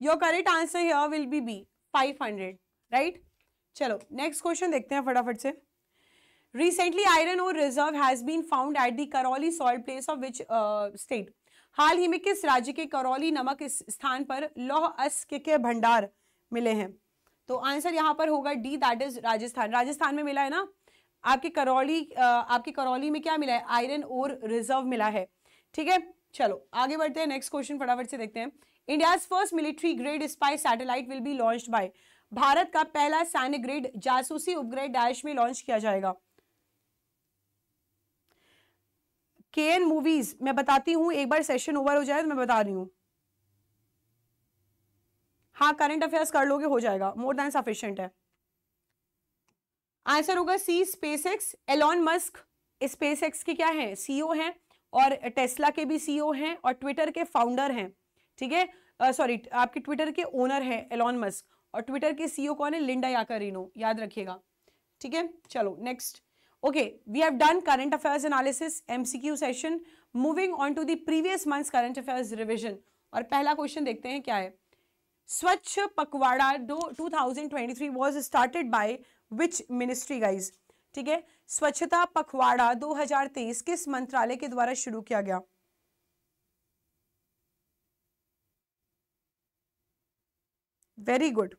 A: your correct answer here will be B 500 right चलो नेक्स्ट क्वेश्चन देखते हैं फटाफट से recently iron ore reserve has been found at the Karauli salt place of which state हाल ही में किस राज्य के करौली नमक स्थान पर लौह अस्क के भंडार मिले हैं तो आंसर यहाँ पर होगा D that is Rajasthan Rajasthan में मिला है ना आपके करौली uh, आपके करौली में क्या मिला है आयरन और रिजर्व मिला है ठीक है चलो आगे बढ़ते हैं नेक्स्ट क्वेश्चन फटाफट से देखते हैं India's first military grade spy satellite will be launch by Bharat का पहला सैन्य ग्रेड जासूसी उपग्रह डैश में लॉन्च किया जाएगा के एन मूवीज मैं बताती हूँ एक बार सेशन ओवर हो जाए तो मैं बता रही हूँ हाँ करंट अफेयर्स कर लोगे हो जाएगा मोर देन सफिशियंट है आंसर होगा C SpaceX Elon Musk SpaceX के क्या है सीईओ हैं और टेस्ला के भी सीईओ हैं और ट्विटर के फाउंडर हैं ठीक है सॉरी आपके ट्विटर के ओनर है एलॉन मस्क और ट्विटर के सीईओ e कौन है लिंडा याकारिनो याद रखिएगा ठीक है चलो next okay we have done current affairs analysis MCQ session moving on to the previous months current affairs revision और पहला क्वेश्चन देखते हैं क्या है स्वच्छ पकवाड़ा दो 2023 was started by which ministry guys ठीक है स्वच्छता पखवाड़ा 2023 किस मंत्रालय के द्वारा शुरू किया गया वेरी गुड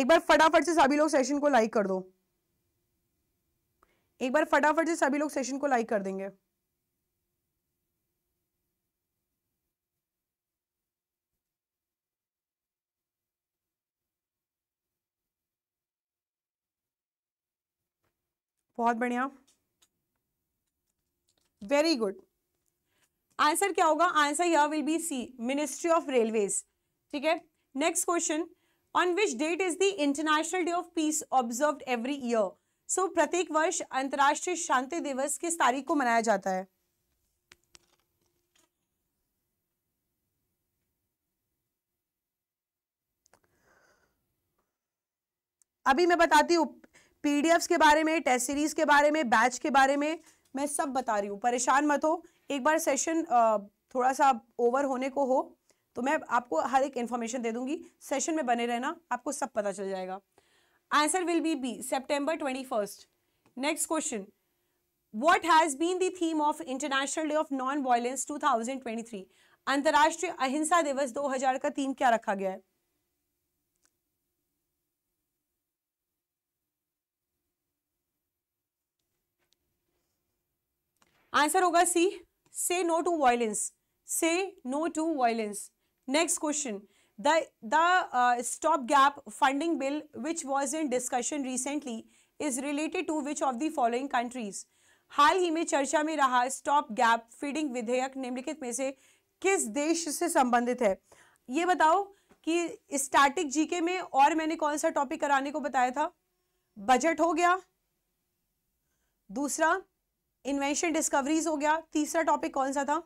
A: एक बार फटाफट से सभी लोग सेशन को लाइक कर दो एक बार फटाफट से सभी लोग सेशन को लाइक कर देंगे बहुत बढ़िया वेरी गुड आंसर क्या होगा आंसर यह will be C ministry of railways ठीक है next question on which date is the international day of peace observe every year so प्रत्येक वर्ष अंतर्राष्ट्रीय शांति दिवस किस तारीख को मनाया जाता है अभी मैं बताती हूँ पीडीएफ के बारे में टेस्ट सीरीज के बारे में बैच के बारे में मैं सब बता रही हूँ परेशान मत हो एक बार सेशन थोड़ा सा ओवर होने को हो तो मैं आपको हर एक इन्फॉर्मेशन दे दूंगी सेशन में बने रहना आपको सब पता चल जाएगा answer will be B September twenty first next question what has been the theme of international day of non violence 2023 अंतर्राष्ट्रीय अहिंसा दिवस 2000 का थीम क्या रखा गया है आंसर होगा C say no to violence say no to violence next question the the stop gap funding bill which was in discussion recently is related to which of the following countries हाल ही में चर्चा में रहा स्टॉप गैप फीडिंग विधेयक निम्नलिखित में से किस देश से संबंधित है ये बताओ कि स्टैटिक जीके में और मैंने कौन सा टॉपिक कराने को बताया था बजट हो गया दूसरा इन्वेंशन डिस्कवरीज हो गया तीसरा टॉपिक कौन सा था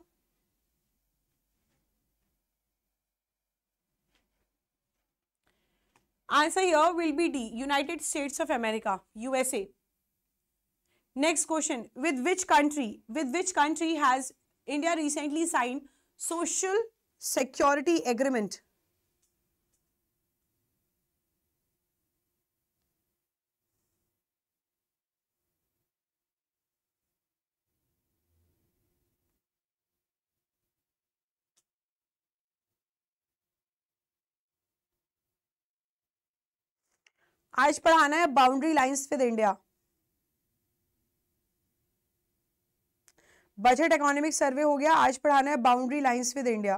A: answer your will be D United States of America USA next question with which country with which country has India recently sign social security agreement आज पढ़ाना है boundary lines with India budget economic survey हो गया आज पढ़ाना है boundary lines with India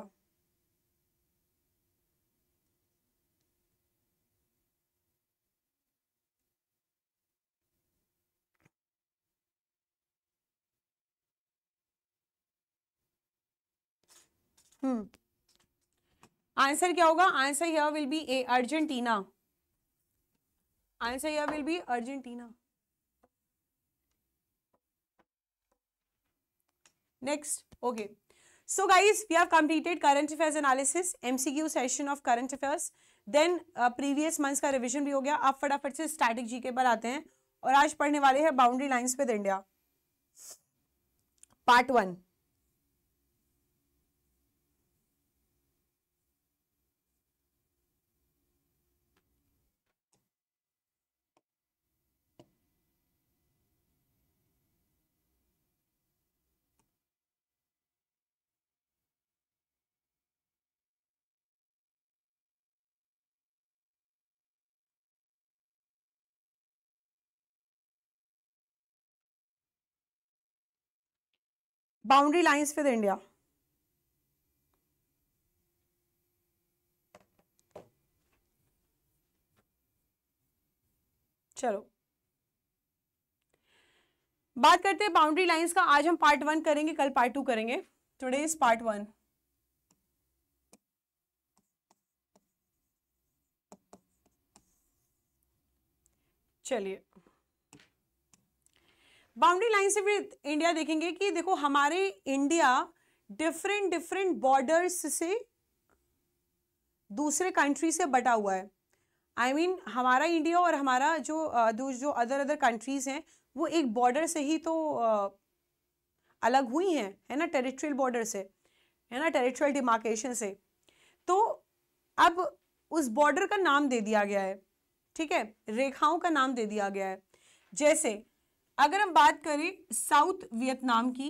A: hmm answer क्या होगा answer here will be A Argentina answer यह will be Argentina next okay so guys we have completed current affairs analysis MCQ session of current affairs then previous months का रिवीजन भी हो गया आप फटाफट से स्टैटिक जीके पर आते हैं और आज पढ़ने वाले हैं boundary lines with India part one boundary lines with India चलो बात करते हैं बाउंड्री लाइंस का आज हम पार्ट वन करेंगे कल पार्ट टू करेंगे टुडे इज पार्ट वन चलिए बाउंड्री लाइन से भी इंडिया देखेंगे कि देखो हमारे इंडिया डिफरेंट डिफरेंट बॉर्डर्स से दूसरे कंट्री से बटा हुआ है आई I मीन mean, हमारा इंडिया और हमारा जो जो अदर अदर कंट्रीज़ हैं वो एक बॉर्डर से ही तो अलग हुई हैं है ना टेरिटोरियल बॉर्डर से है ना टेरिटोरियल डिमार्केशन से तो अब उस बॉर्डर का नाम दे दिया गया है ठीक है रेखाओं का नाम दे दिया गया है जैसे अगर हम बात करें साउथ वियतनाम की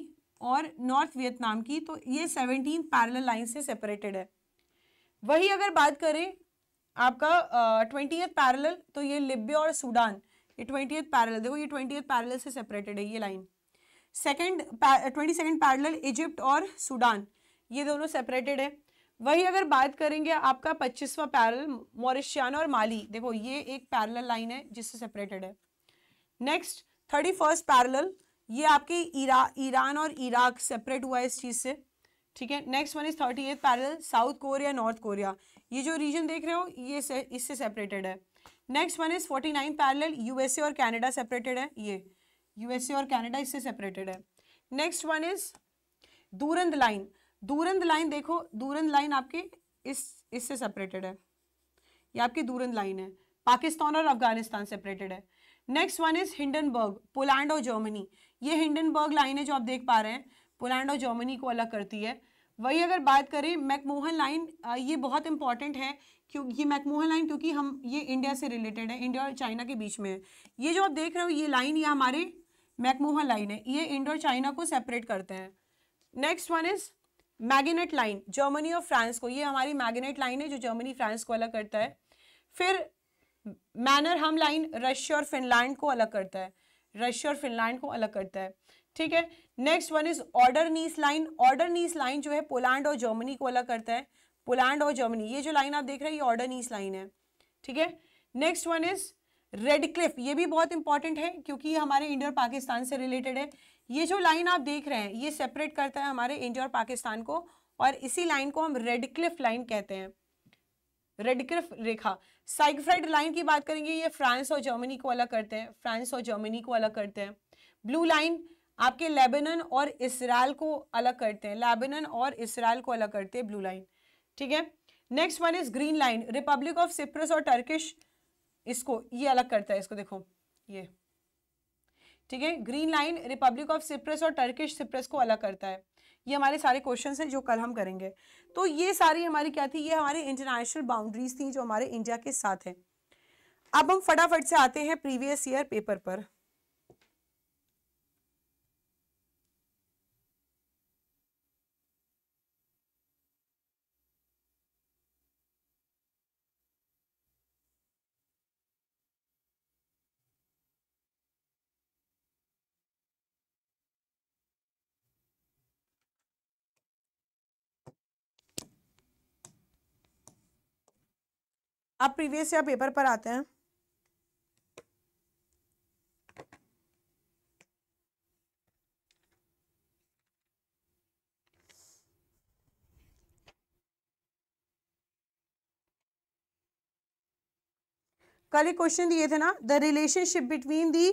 A: और नॉर्थ वियतनाम की तो ये सेवनटीन पैरल लाइन से सेपरेटेड है वही अगर बात करें आपका ट्वेंटी uh, पैरल तो ये लिब्या और सूडान ये ट्वेंटी पैरल देखो ये ट्वेंटी पैरल से सेपरेटेड है ये line second twenty second parallel Egypt और सूडान ये दोनों सेपरेटेड है वही अगर बात करेंगे आपका पच्चीसवा पैरल मॉरिशियाना और माली देखो ये एक पैरल लाइन है जिससे सेपरेटेड है नेक्स्ट थर्टी फर्स्ट पैरल ये आपके ईरा ईरान और इराक सेपरेट हुआ है इस चीज़ से ठीक है next one is thirty eighth parallel South Korea North Korea ये जो रीजन देख रहे हो ये से, इससे सेपरेटेड है next one is forty nine parallel USA और कैनेडा सेपरेटेड है ये यूएसए और कैनेडा इससे सेपरेटेड है next one is Durand line Durand line देखो दूरंद लाइन आपके इस इससे सेपरेटेड है ये आपकी दूरंद लाइन है पाकिस्तान और अफगानिस्तान सेपरेटेड है next one is Hindenburg Poland और जर्मनी ये हिंडनबर्ग लाइन है जो आप देख पा रहे हैं पोलैंड और जर्मनी को अलग करती है वही अगर बात करें मैकमोहन लाइन ये बहुत इंपॉर्टेंट है क्यों ये मैकमोहन लाइन क्योंकि हम ये इंडिया से रिलेटेड है इंडिया और चाइना के बीच में है ये जो आप देख रहे हो ये लाइन ये हमारे मैकमोहन लाइन है ये इंडिया और चाइना को सेपरेट करते हैं next one is Maginot line Germany और फ्रांस को ये हमारी मैगिनेट लाइन है जो जर्मनी फ्रांस को अलग करता है फिर मैनर हम लाइन रशिया और फिनलैंड को अलग करता है रशिया और फिनलैंड को अलग करता है ठीक है next one is Oder Neisse line Oder Neisse line जो है पोलैंड और जर्मनी को अलग करता है पोलैंड और जर्मनी ये जो लाइन आप देख रहे हैं ये ऑर्डर नीस लाइन है ठीक है next one is Radcliffe ये भी बहुत इंपॉर्टेंट है क्योंकि ये हमारे इंडिया और पाकिस्तान से रिलेटेड है ये जो लाइन आप देख रहे हैं ये सेपरेट करता है हमारे इंडिया और पाकिस्तान को और इसी लाइन को हम रेड क्लिफ लाइन कहते हैं रेडक्रिफ रेखा साइगफ्राइड लाइन की बात करेंगे ये फ्रांस और जर्मनी को अलग करते हैं फ्रांस और जर्मनी को अलग करते हैं ब्लू लाइन आपके लेबनन और इसराइल को अलग करते हैं लेबनन और इसराइल को अलग करते हैं ब्लू लाइन ठीक है next one is green line republic of Cyprus और टर्किश इसको ये अलग करता है इसको देखो ये ठीक है green line republic of Cyprus और टर्किश सिप्रस को अलग करता है ये हमारे सारे क्वेश्चन हैं जो कल हम करेंगे तो ये सारी हमारी क्या थी ये हमारी इंटरनेशनल बाउंड्रीज थी जो हमारे इंडिया के साथ है अब हम फटाफट से आते हैं प्रीवियस ईयर पेपर पर अब प्रीवियस या पेपर पर आते हैं कल एक क्वेश्चन दिए थे ना the relationship between the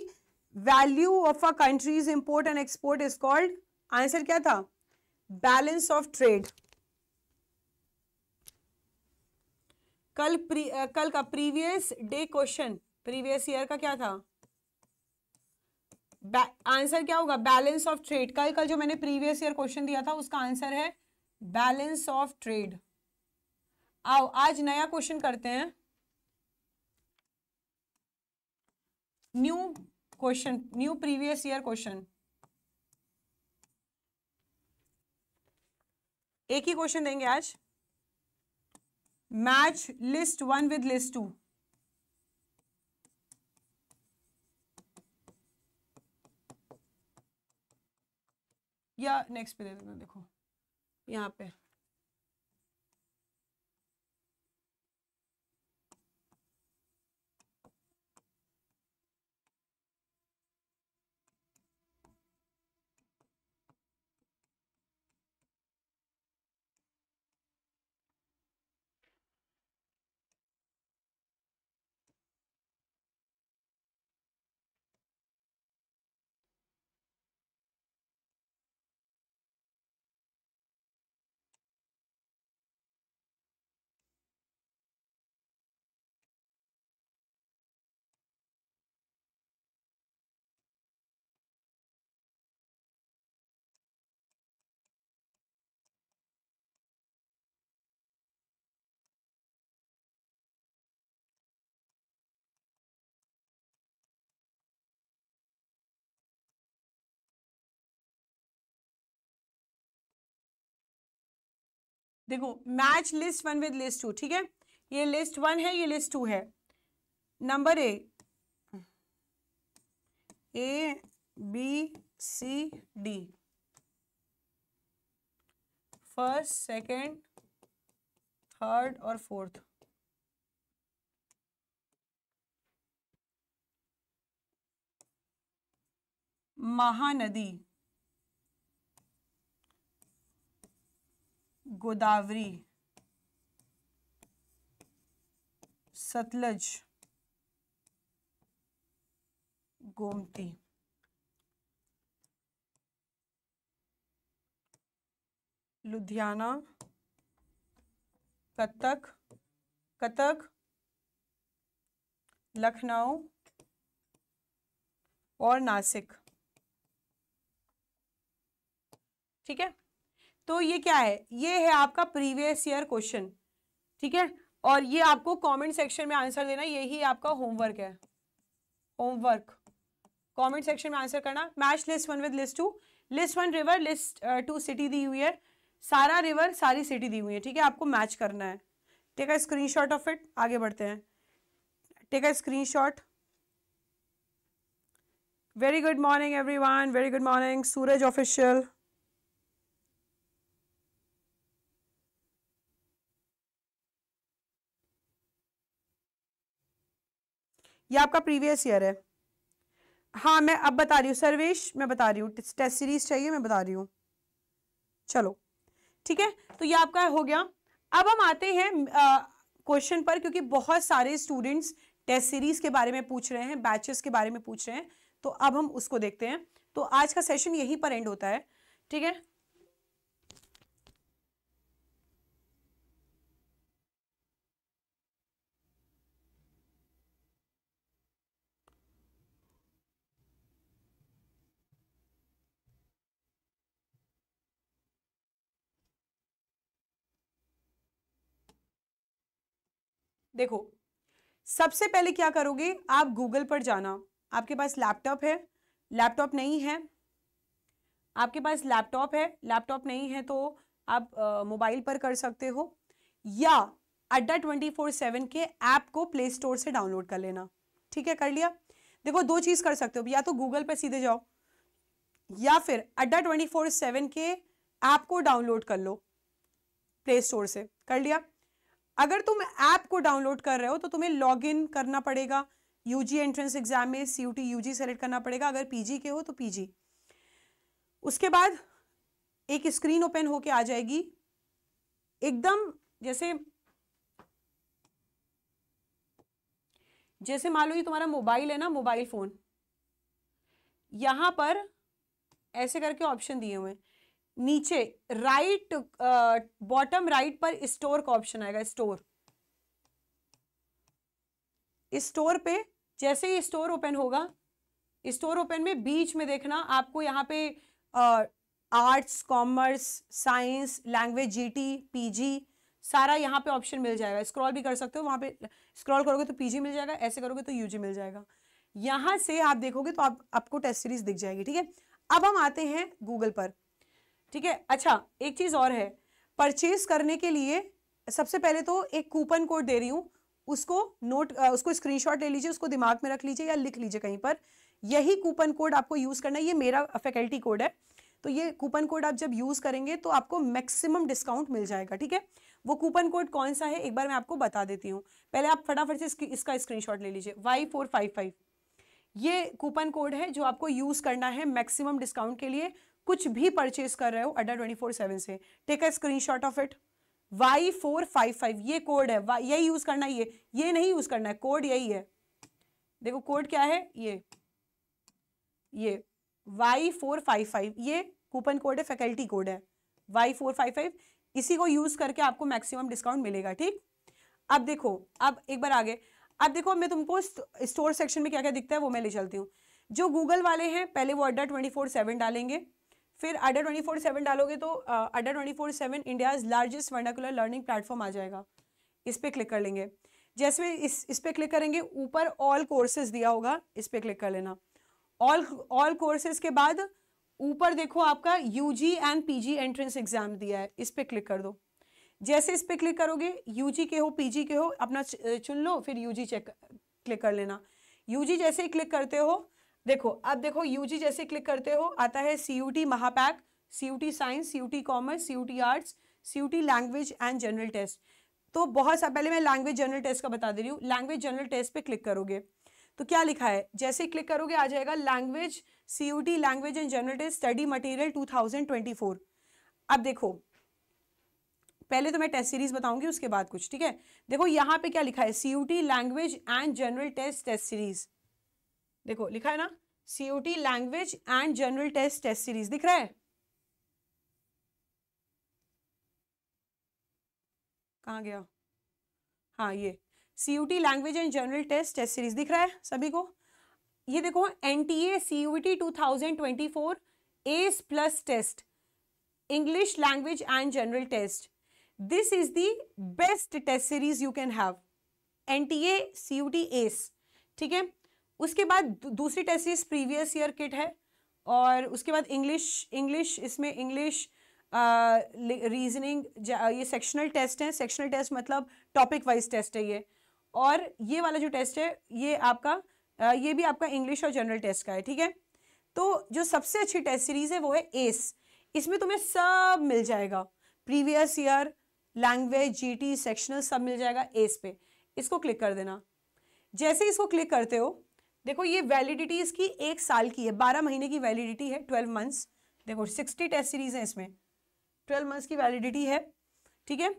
A: value of a countries import and export is called answer क्या था बैलेंस ऑफ ट्रेड कल प्री कल का previous day question previous year का क्या था आंसर क्या होगा बैलेंस ऑफ ट्रेड कल कल जो मैंने प्रीवियस ईयर क्वेश्चन दिया था उसका आंसर है बैलेंस ऑफ ट्रेड आओ आज नया क्वेश्चन करते हैं new question new previous year question एक ही क्वेश्चन देंगे आज match list one with list two या नेक्स्ट पे दे देना देखो यहां पे देखो match list one with list two ठीक है ये लिस्ट वन है ये लिस्ट टू है number A A B C D first second third और फोर्थ महानदी गोदावरी सतलज गोमती लुधियाना कतक कतक लखनऊ और नासिक ठीक है तो ये क्या है ये है आपका प्रीवियस ईयर क्वेश्चन ठीक है और ये आपको कमेंट सेक्शन में आंसर देना यही आपका होमवर्क है होमवर्क कमेंट सेक्शन में आंसर करना match list one with list two list one river list two city दी हुई है सारा रिवर सारी सिटी दी हुई है ठीक है आपको मैच करना है take a shot of it आगे बढ़ते हैं take a shot very good morning one very good morning Suraj official ये आपका प्रीवियस ईयर है हाँ मैं अब बता रही हूँ सर्वेश मैं बता रही हूँ टेस्ट सीरीज चाहिए मैं बता रही हूँ चलो ठीक है तो ये आपका हो गया अब हम आते हैं क्वेश्चन पर क्योंकि बहुत सारे स्टूडेंट्स टेस्ट सीरीज के बारे में पूछ रहे हैं बैचेस के बारे में पूछ रहे हैं तो अब हम उसको देखते हैं तो आज का सेशन यहीं पर एंड होता है ठीक है देखो सबसे पहले क्या करोगे आप गूगल पर जाना आपके पास लैपटॉप है लैपटॉप नहीं है आपके पास लैपटॉप है लैपटॉप नहीं है तो आप मोबाइल पर कर सकते हो या अड्डा ट्वेंटी फोर सेवन के ऐप को प्ले स्टोर से डाउनलोड कर लेना ठीक है कर लिया देखो दो चीज़ कर सकते हो या तो गूगल पर सीधे जाओ या फिर अड्डा ट्वेंटी फोर सेवन के ऐप को डाउनलोड कर लो प्ले स्टोर से कर लिया अगर तुम ऐप को डाउनलोड कर रहे हो तो तुम्हें लॉग इन करना पड़ेगा यूजी एंट्रेंस एग्जाम में C U T U G select करना पड़ेगा अगर पीजी के हो तो पीजी उसके बाद एक स्क्रीन ओपन होके आ जाएगी एकदम जैसे जैसे मान लो ये तुम्हारा मोबाइल है ना मोबाइल फोन यहां पर ऐसे करके ऑप्शन दिए हुए हैं नीचे राइट बॉटम राइट पर स्टोर का ऑप्शन आएगा स्टोर स्टोर पे जैसे ही स्टोर ओपन होगा स्टोर ओपन में बीच में देखना आपको यहाँ पे arts commerce science language GT PG सारा यहाँ पे ऑप्शन मिल जाएगा स्क्रॉल भी कर सकते हो वहां पे स्क्रॉल करोगे तो पीजी मिल जाएगा ऐसे करोगे तो यूजी मिल जाएगा यहां से आप देखोगे तो आप आपको टेस्ट सीरीज दिख जाएगी ठीक है अब हम आते हैं गूगल पर ठीक है अच्छा एक चीज़ और है परचेज करने के लिए सबसे पहले तो एक कूपन कोड दे रही हूँ उसको नोट उसको स्क्रीनशॉट ले लीजिए उसको दिमाग में रख लीजिए या लिख लीजिए कहीं पर यही कूपन कोड आपको यूज़ करना है ये मेरा फैकल्टी कोड है तो ये कूपन कोड आप जब यूज़ करेंगे तो आपको मैक्सिमम डिस्काउंट मिल जाएगा ठीक है वो कूपन कोड कौन सा है एक बार मैं आपको बता देती हूँ पहले आप फटाफट से इसका स्क्रीनशॉट ले लीजिए वाई फोर फाइव फाइव ये कूपन कोड है जो आपको यूज़ करना है मैक्सिमम डिस्काउंट के लिए कुछ भी परचेज कर रहे हो अड्डा ट्वेंटी फोर सेवन से take a shot of it Y four five five ये कोड है यही यूज करना है ये ये नहीं यूज करना है कोड यही है देखो कोड क्या है ये ये वाई फोर फाइव फाइव ये कूपन कोड है फैकल्टी कोड है वाई फोर फाइव फाइव इसी को यूज करके आपको मैक्सिमम डिस्काउंट मिलेगा ठीक अब देखो अब एक बार आगे अब देखो मैं तुमको स्टोर सेक्शन में क्या क्या दिखता है वो मैं ले चलती हूँ जो गूगल वाले हैं पहले वो अड्डा ट्वेंटी फोर सेवन डालेंगे फिर अडर ट्वेंटी फोर सेवन डालोगे तो Adda twenty four seven India's largest vernacular learning platform आ जाएगा इस पर क्लिक कर लेंगे जैसे इस इस पर क्लिक करेंगे ऊपर ऑल कोर्सेज दिया होगा इस पर क्लिक कर लेना ऑल ऑल कोर्सेज के बाद ऊपर देखो आपका U G and P G entrance exam दिया है इस पर क्लिक कर दो जैसे इस पर क्लिक करोगे यू जी के हो पी जी के हो अपना चुन लो फिर यू जी चेक क्लिक कर लेना यू जी जैसे ही क्लिक करते हो देखो अब देखो यूजी जैसे क्लिक करते हो आता है C U T Mahapack C U T science CUET commerce T arts C U T language and general test तो बहुत सा पहले मैं लैंग्वेज जनरल टेस्ट का बता दे रही हूँ लैंग्वेज जनरल टेस्ट पे क्लिक करोगे तो क्या लिखा है जैसे क्लिक करोगे आ जाएगा language C U T language and general test study material two thousand twenty four अब देखो पहले तो मैं टेस्ट सीरीज बताऊंगी उसके बाद कुछ ठीक है देखो यहाँ पे क्या लिखा है CUET language and general test test series देखो लिखा है ना CUET language and general test test series दिख रहा है कहा गया हाँ ये CUET language and general test test series दिख रहा है सभी को ये देखो N T A CUET two thousand twenty four S plus test English language and general test this is the best test series you can have N T A CUET S ठीक है उसके बाद दूसरी test series previous year kit है और उसके बाद इंग्लिश इंग्लिश इसमें इंग्लिश रीजनिंग ये सेक्शनल टेस्ट है सेक्शनल टेस्ट मतलब टॉपिक वाइज टेस्ट है ये और ये वाला जो टेस्ट है ये आपका आ, ये भी आपका इंग्लिश और जनरल टेस्ट का है ठीक है तो जो सबसे अच्छी टेस्ट सीरीज़ है वो है एस e. इसमें तुम्हें सब मिल जाएगा previous year language GT sectional सब मिल जाएगा एस e पे इसको क्लिक कर देना जैसे इसको क्लिक करते हो देखो ये वैलिडिटी इसकी एक साल की है बारह महीने की वैलिडिटी है ट्वेल्व मंथ्स देखो सिक्सटी टेस्ट सीरीज है इसमें ट्वेल्व मंथ्स की वैलिडिटी है ठीक है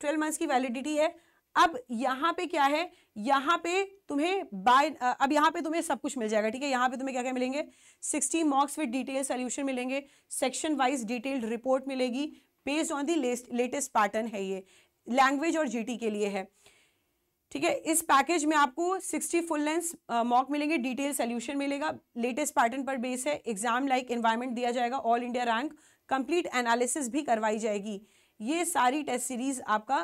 A: ट्वेल्व मंथ्स की वैलिडिटी है अब यहाँ पे क्या है यहाँ पे तुम्हें बाय अब यहाँ पे तुम्हें सब कुछ मिल जाएगा ठीक है यहाँ पे तुम्हें क्या क्या मिलेंगे sixty marks with detail solution मिलेंगे सेक्शन वाइज डिटेल्ड रिपोर्ट मिलेगी based on the latest pattern है ये लैंग्वेज और जीटी के लिए है ठीक है इस पैकेज में आपको 60 फुल लेंस मॉक मिलेंगे डिटेल सोल्यूशन मिलेगा लेटेस्ट पैटर्न पर बेस है एग्जाम लाइक एनवायरमेंट दिया जाएगा all India rank complete analysis भी करवाई जाएगी ये सारी टेस्ट सीरीज आपका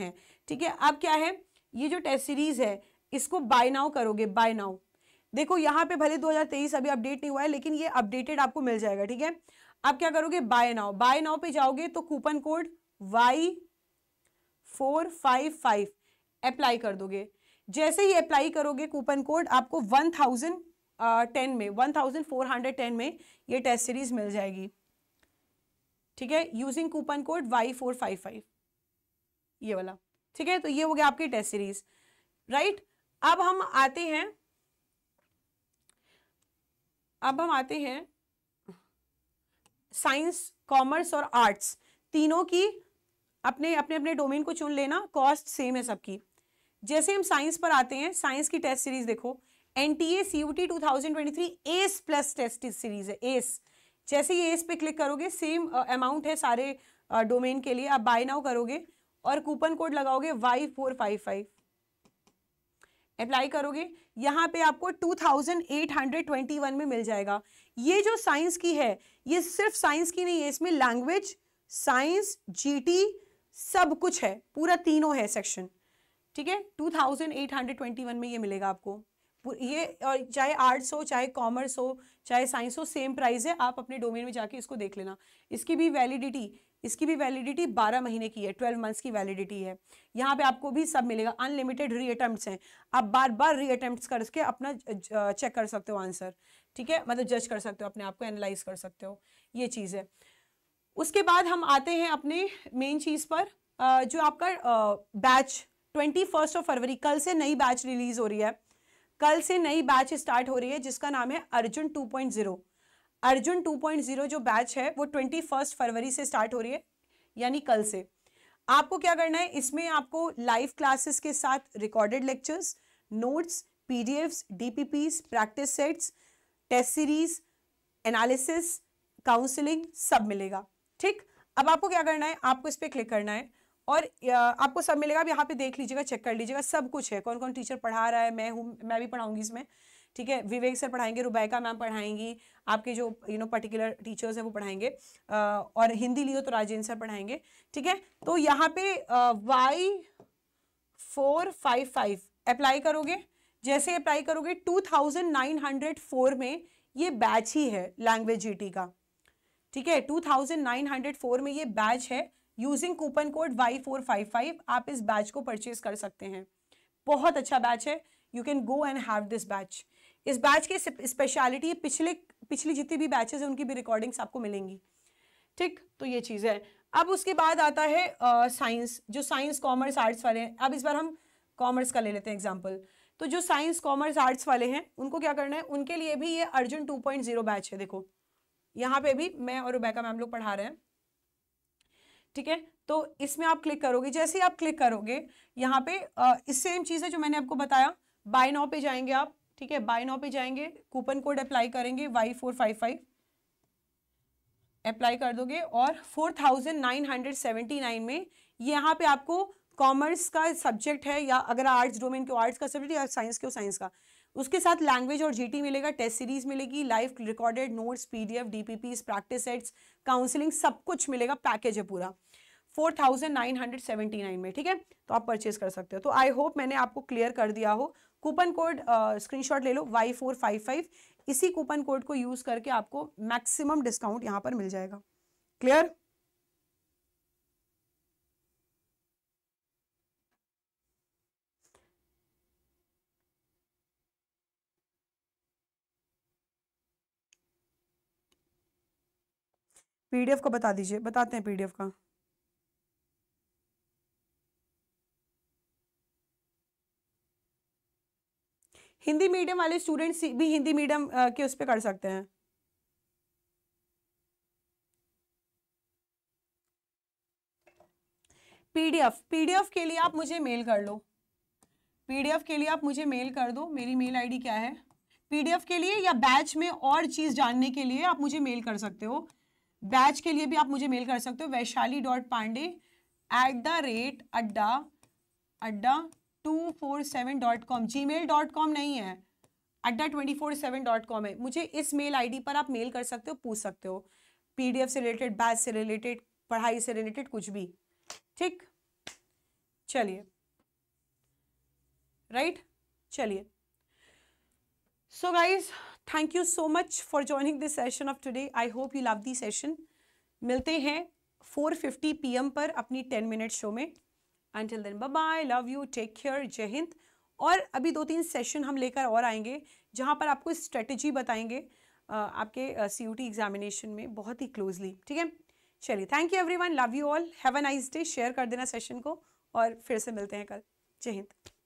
A: है ठीक है अब क्या है ये जो टेस्ट सीरीज है इसको बाय नाउ करोगे बाय नाउ देखो यहाँ पे भले 2023 अभी अपडेट नहीं हुआ है लेकिन ये अपडेटेड आपको मिल जाएगा ठीक है अब क्या करोगे बाय नाउ बाय नाउ पे जाओगे तो coupon code Y four five five apply कर दोगे जैसे ही अप्लाई करोगे कूपन कोड आपको वन थाउजेंड टेन में one thousand four hundred ten में ये टेस्ट सीरीज मिल जाएगी ठीक है using coupon code Y four five five ये वाला ठीक है तो ये हो गया आपकी टेस्ट सीरीज राइट अब हम आते हैं अब हम आते हैं साइंस कॉमर्स और आर्ट्स तीनों की अपने अपने अपने डोमेन को चुन लेना कॉस्ट सेम है सबकी जैसे हम साइंस पर आते हैं साइंस की टेस्ट सीरीज देखो N T A C U T two thousand twenty three S plus test series है एस e। जैसे ही एस e पे क्लिक करोगे सेम अमाउंट uh, है सारे डोमेन uh, के लिए आप बाय नाउ करोगे और कूपन कोड लगाओगे Y four five five apply करोगे यहाँ पे आपको 2821 में मिल जाएगा ये जो साइंस की है ये सिर्फ साइंस की नहीं है इसमें लैंग्वेज साइंस जीटी सब कुछ है पूरा तीनों है सेक्शन ठीक है 2821 में ये मिलेगा आपको ये और चाहे आर्ट्स हो चाहे कॉमर्स हो चाहे साइंस हो सेम प्राइस है आप अपने डोमेन में जाके इसको देख लेना इसकी भी वैलिडिटी इसकी भी वैलिडिटी 12 महीने की है 12 मंथ्स की वैलिडिटी है यहाँ पे आपको भी सब मिलेगा अनलिमिटेड रीअटम्प्ट हैं आप बार बार अटैम्प्ट करके अपना चेक कर सकते हो आंसर ठीक है मतलब जज कर सकते हो अपने आप को एनालाइज कर सकते हो ये चीज़ है उसके बाद हम आते हैं अपने मेन चीज़ पर जो आपका batch twenty first of February कल से नई बैच रिलीज हो रही है कल से नई बैच स्टार्ट हो रही है जिसका नाम है Arjun two point zero Arjun two point zero जो बैच है वो ट्वेंटी फर्स्ट फरवरी से स्टार्ट हो रही है यानी कल से आपको क्या करना है इसमें आपको लाइव क्लासेस के साथ recorded lectures notes PDFs DPPs practice sets test series analysis counselling सब मिलेगा ठीक अब आपको क्या करना है आपको इस पर क्लिक करना है और आपको सब मिलेगा आप यहाँ पे देख लीजिएगा चेक कर लीजिएगा सब कुछ है कौन कौन टीचर पढ़ा रहा है मैं हूँ मैं भी पढ़ाऊंगी इसमें ठीक है विवेक सर पढ़ाएंगे रुबैका मैम पढ़ाएंगी आपके जो यू नो पर्टिकुलर टीचर्स हैं वो पढ़ाएंगे और हिंदी लियो तो राजेंद्र सर पढ़ाएंगे ठीक है तो यहाँ पे Y four five five apply करोगे जैसे अप्लाई करोगे two thousand nine hundred four में ये बैच ही है लैंग्वेज जीटी का ठीक है two thousand nine hundred four में ये बैच है using coupon code Y four five five आप इस बैच को परचेज कर सकते हैं बहुत अच्छा बैच है you can go and have this batch इस बैच की स्पेशलिटी पिछले पिछली जितनी भी बैचेज हैं उनकी भी रिकॉर्डिंग्स आपको मिलेंगी ठीक तो ये चीज़ है अब उसके बाद आता है साइंस uh, जो साइंस कॉमर्स आर्ट्स वाले हैं अब इस बार हम कॉमर्स का ले लेते हैं एग्जाम्पल तो जो साइंस कॉमर्स आर्ट्स वाले हैं उनको क्या करना है उनके लिए भी ये अर्जुन 2.0 बैच है देखो यहाँ पे भी मैं और रुबैका मैम लोग पढ़ा रहे हैं ठीक है तो इसमें आप क्लिक करोगे जैसे ही आप क्लिक करोगे यहाँ पे इस सेम चीज़ है जो मैंने आपको बताया बाय नाउ पे जाएंगे आप ठीक है बाय नाउ पे जाएंगे कूपन कोड अप्लाई करेंगे Y four five five apply कर दोगे और four thousand nine hundred seventy nine में यहाँ पे आपको कॉमर्स का सब्जेक्ट है या अगर आर्ट्स डोमेन के आर्ट्स का सब्जेक्ट या साइंस के साइंस का उसके साथ लैंग्वेज और जीटी मिलेगा टेस्ट सीरीज मिलेगी live recorded notes PDF DPPs practice sets counselling सब कुछ मिलेगा पैकेज है पूरा 4979 में ठीक है तो आप परचेज कर सकते हो तो आई होप मैंने आपको क्लियर कर दिया हो कूपन कोड स्क्रीनशॉट ले लो वाई फोर फाइव फाइव इसी कूपन कोड को यूज़ करके आपको मैक्सिमम डिस्काउंट यहाँ पर मिल जाएगा क्लियर पीडीएफ का बता दीजिए बताते हैं पीडीएफ का हिंदी मीडियम वाले स्टूडेंट्स भी हिंदी मीडियम के उस पर कर सकते हैं पीडीएफ पीडीएफ के लिए आप मुझे मेल कर लो पीडीएफ के लिए आप मुझे मेल कर दो मेरी मेल आईडी क्या है पीडीएफ के लिए या बैच में और चीज जानने के लिए आप मुझे मेल कर सकते हो बैच के लिए भी आप मुझे मेल कर सकते हो Vaishali dot Pandey at the rate Adda Adda two four seven dot com Gmail dot com नहीं है Adda twenty four seven dot com है मुझे इस मेल आईडी पर आप मेल कर सकते हो पूछ सकते हो पीडीएफ से रिलेटेड बैच से रिलेटेड पढ़ाई से रिलेटेड कुछ भी ठीक चलिए राइट चलिए so guys thank you so much for joining this session of today I hope you love the session मिलते हैं 4:50 पीएम पर अपनी 10 मिनट शो में until then bye bye love you take care जय हिंद और अभी दो तीन सेशन हम लेकर और आएंगे जहाँ पर आपको स्ट्रेटजी बताएंगे आपके सी यू टी एग्जामिनेशन में बहुत ही क्लोजली ठीक है चलिए thank you every love you all have a nice day share कर देना सेशन को और फिर से मिलते हैं कल जय हिंद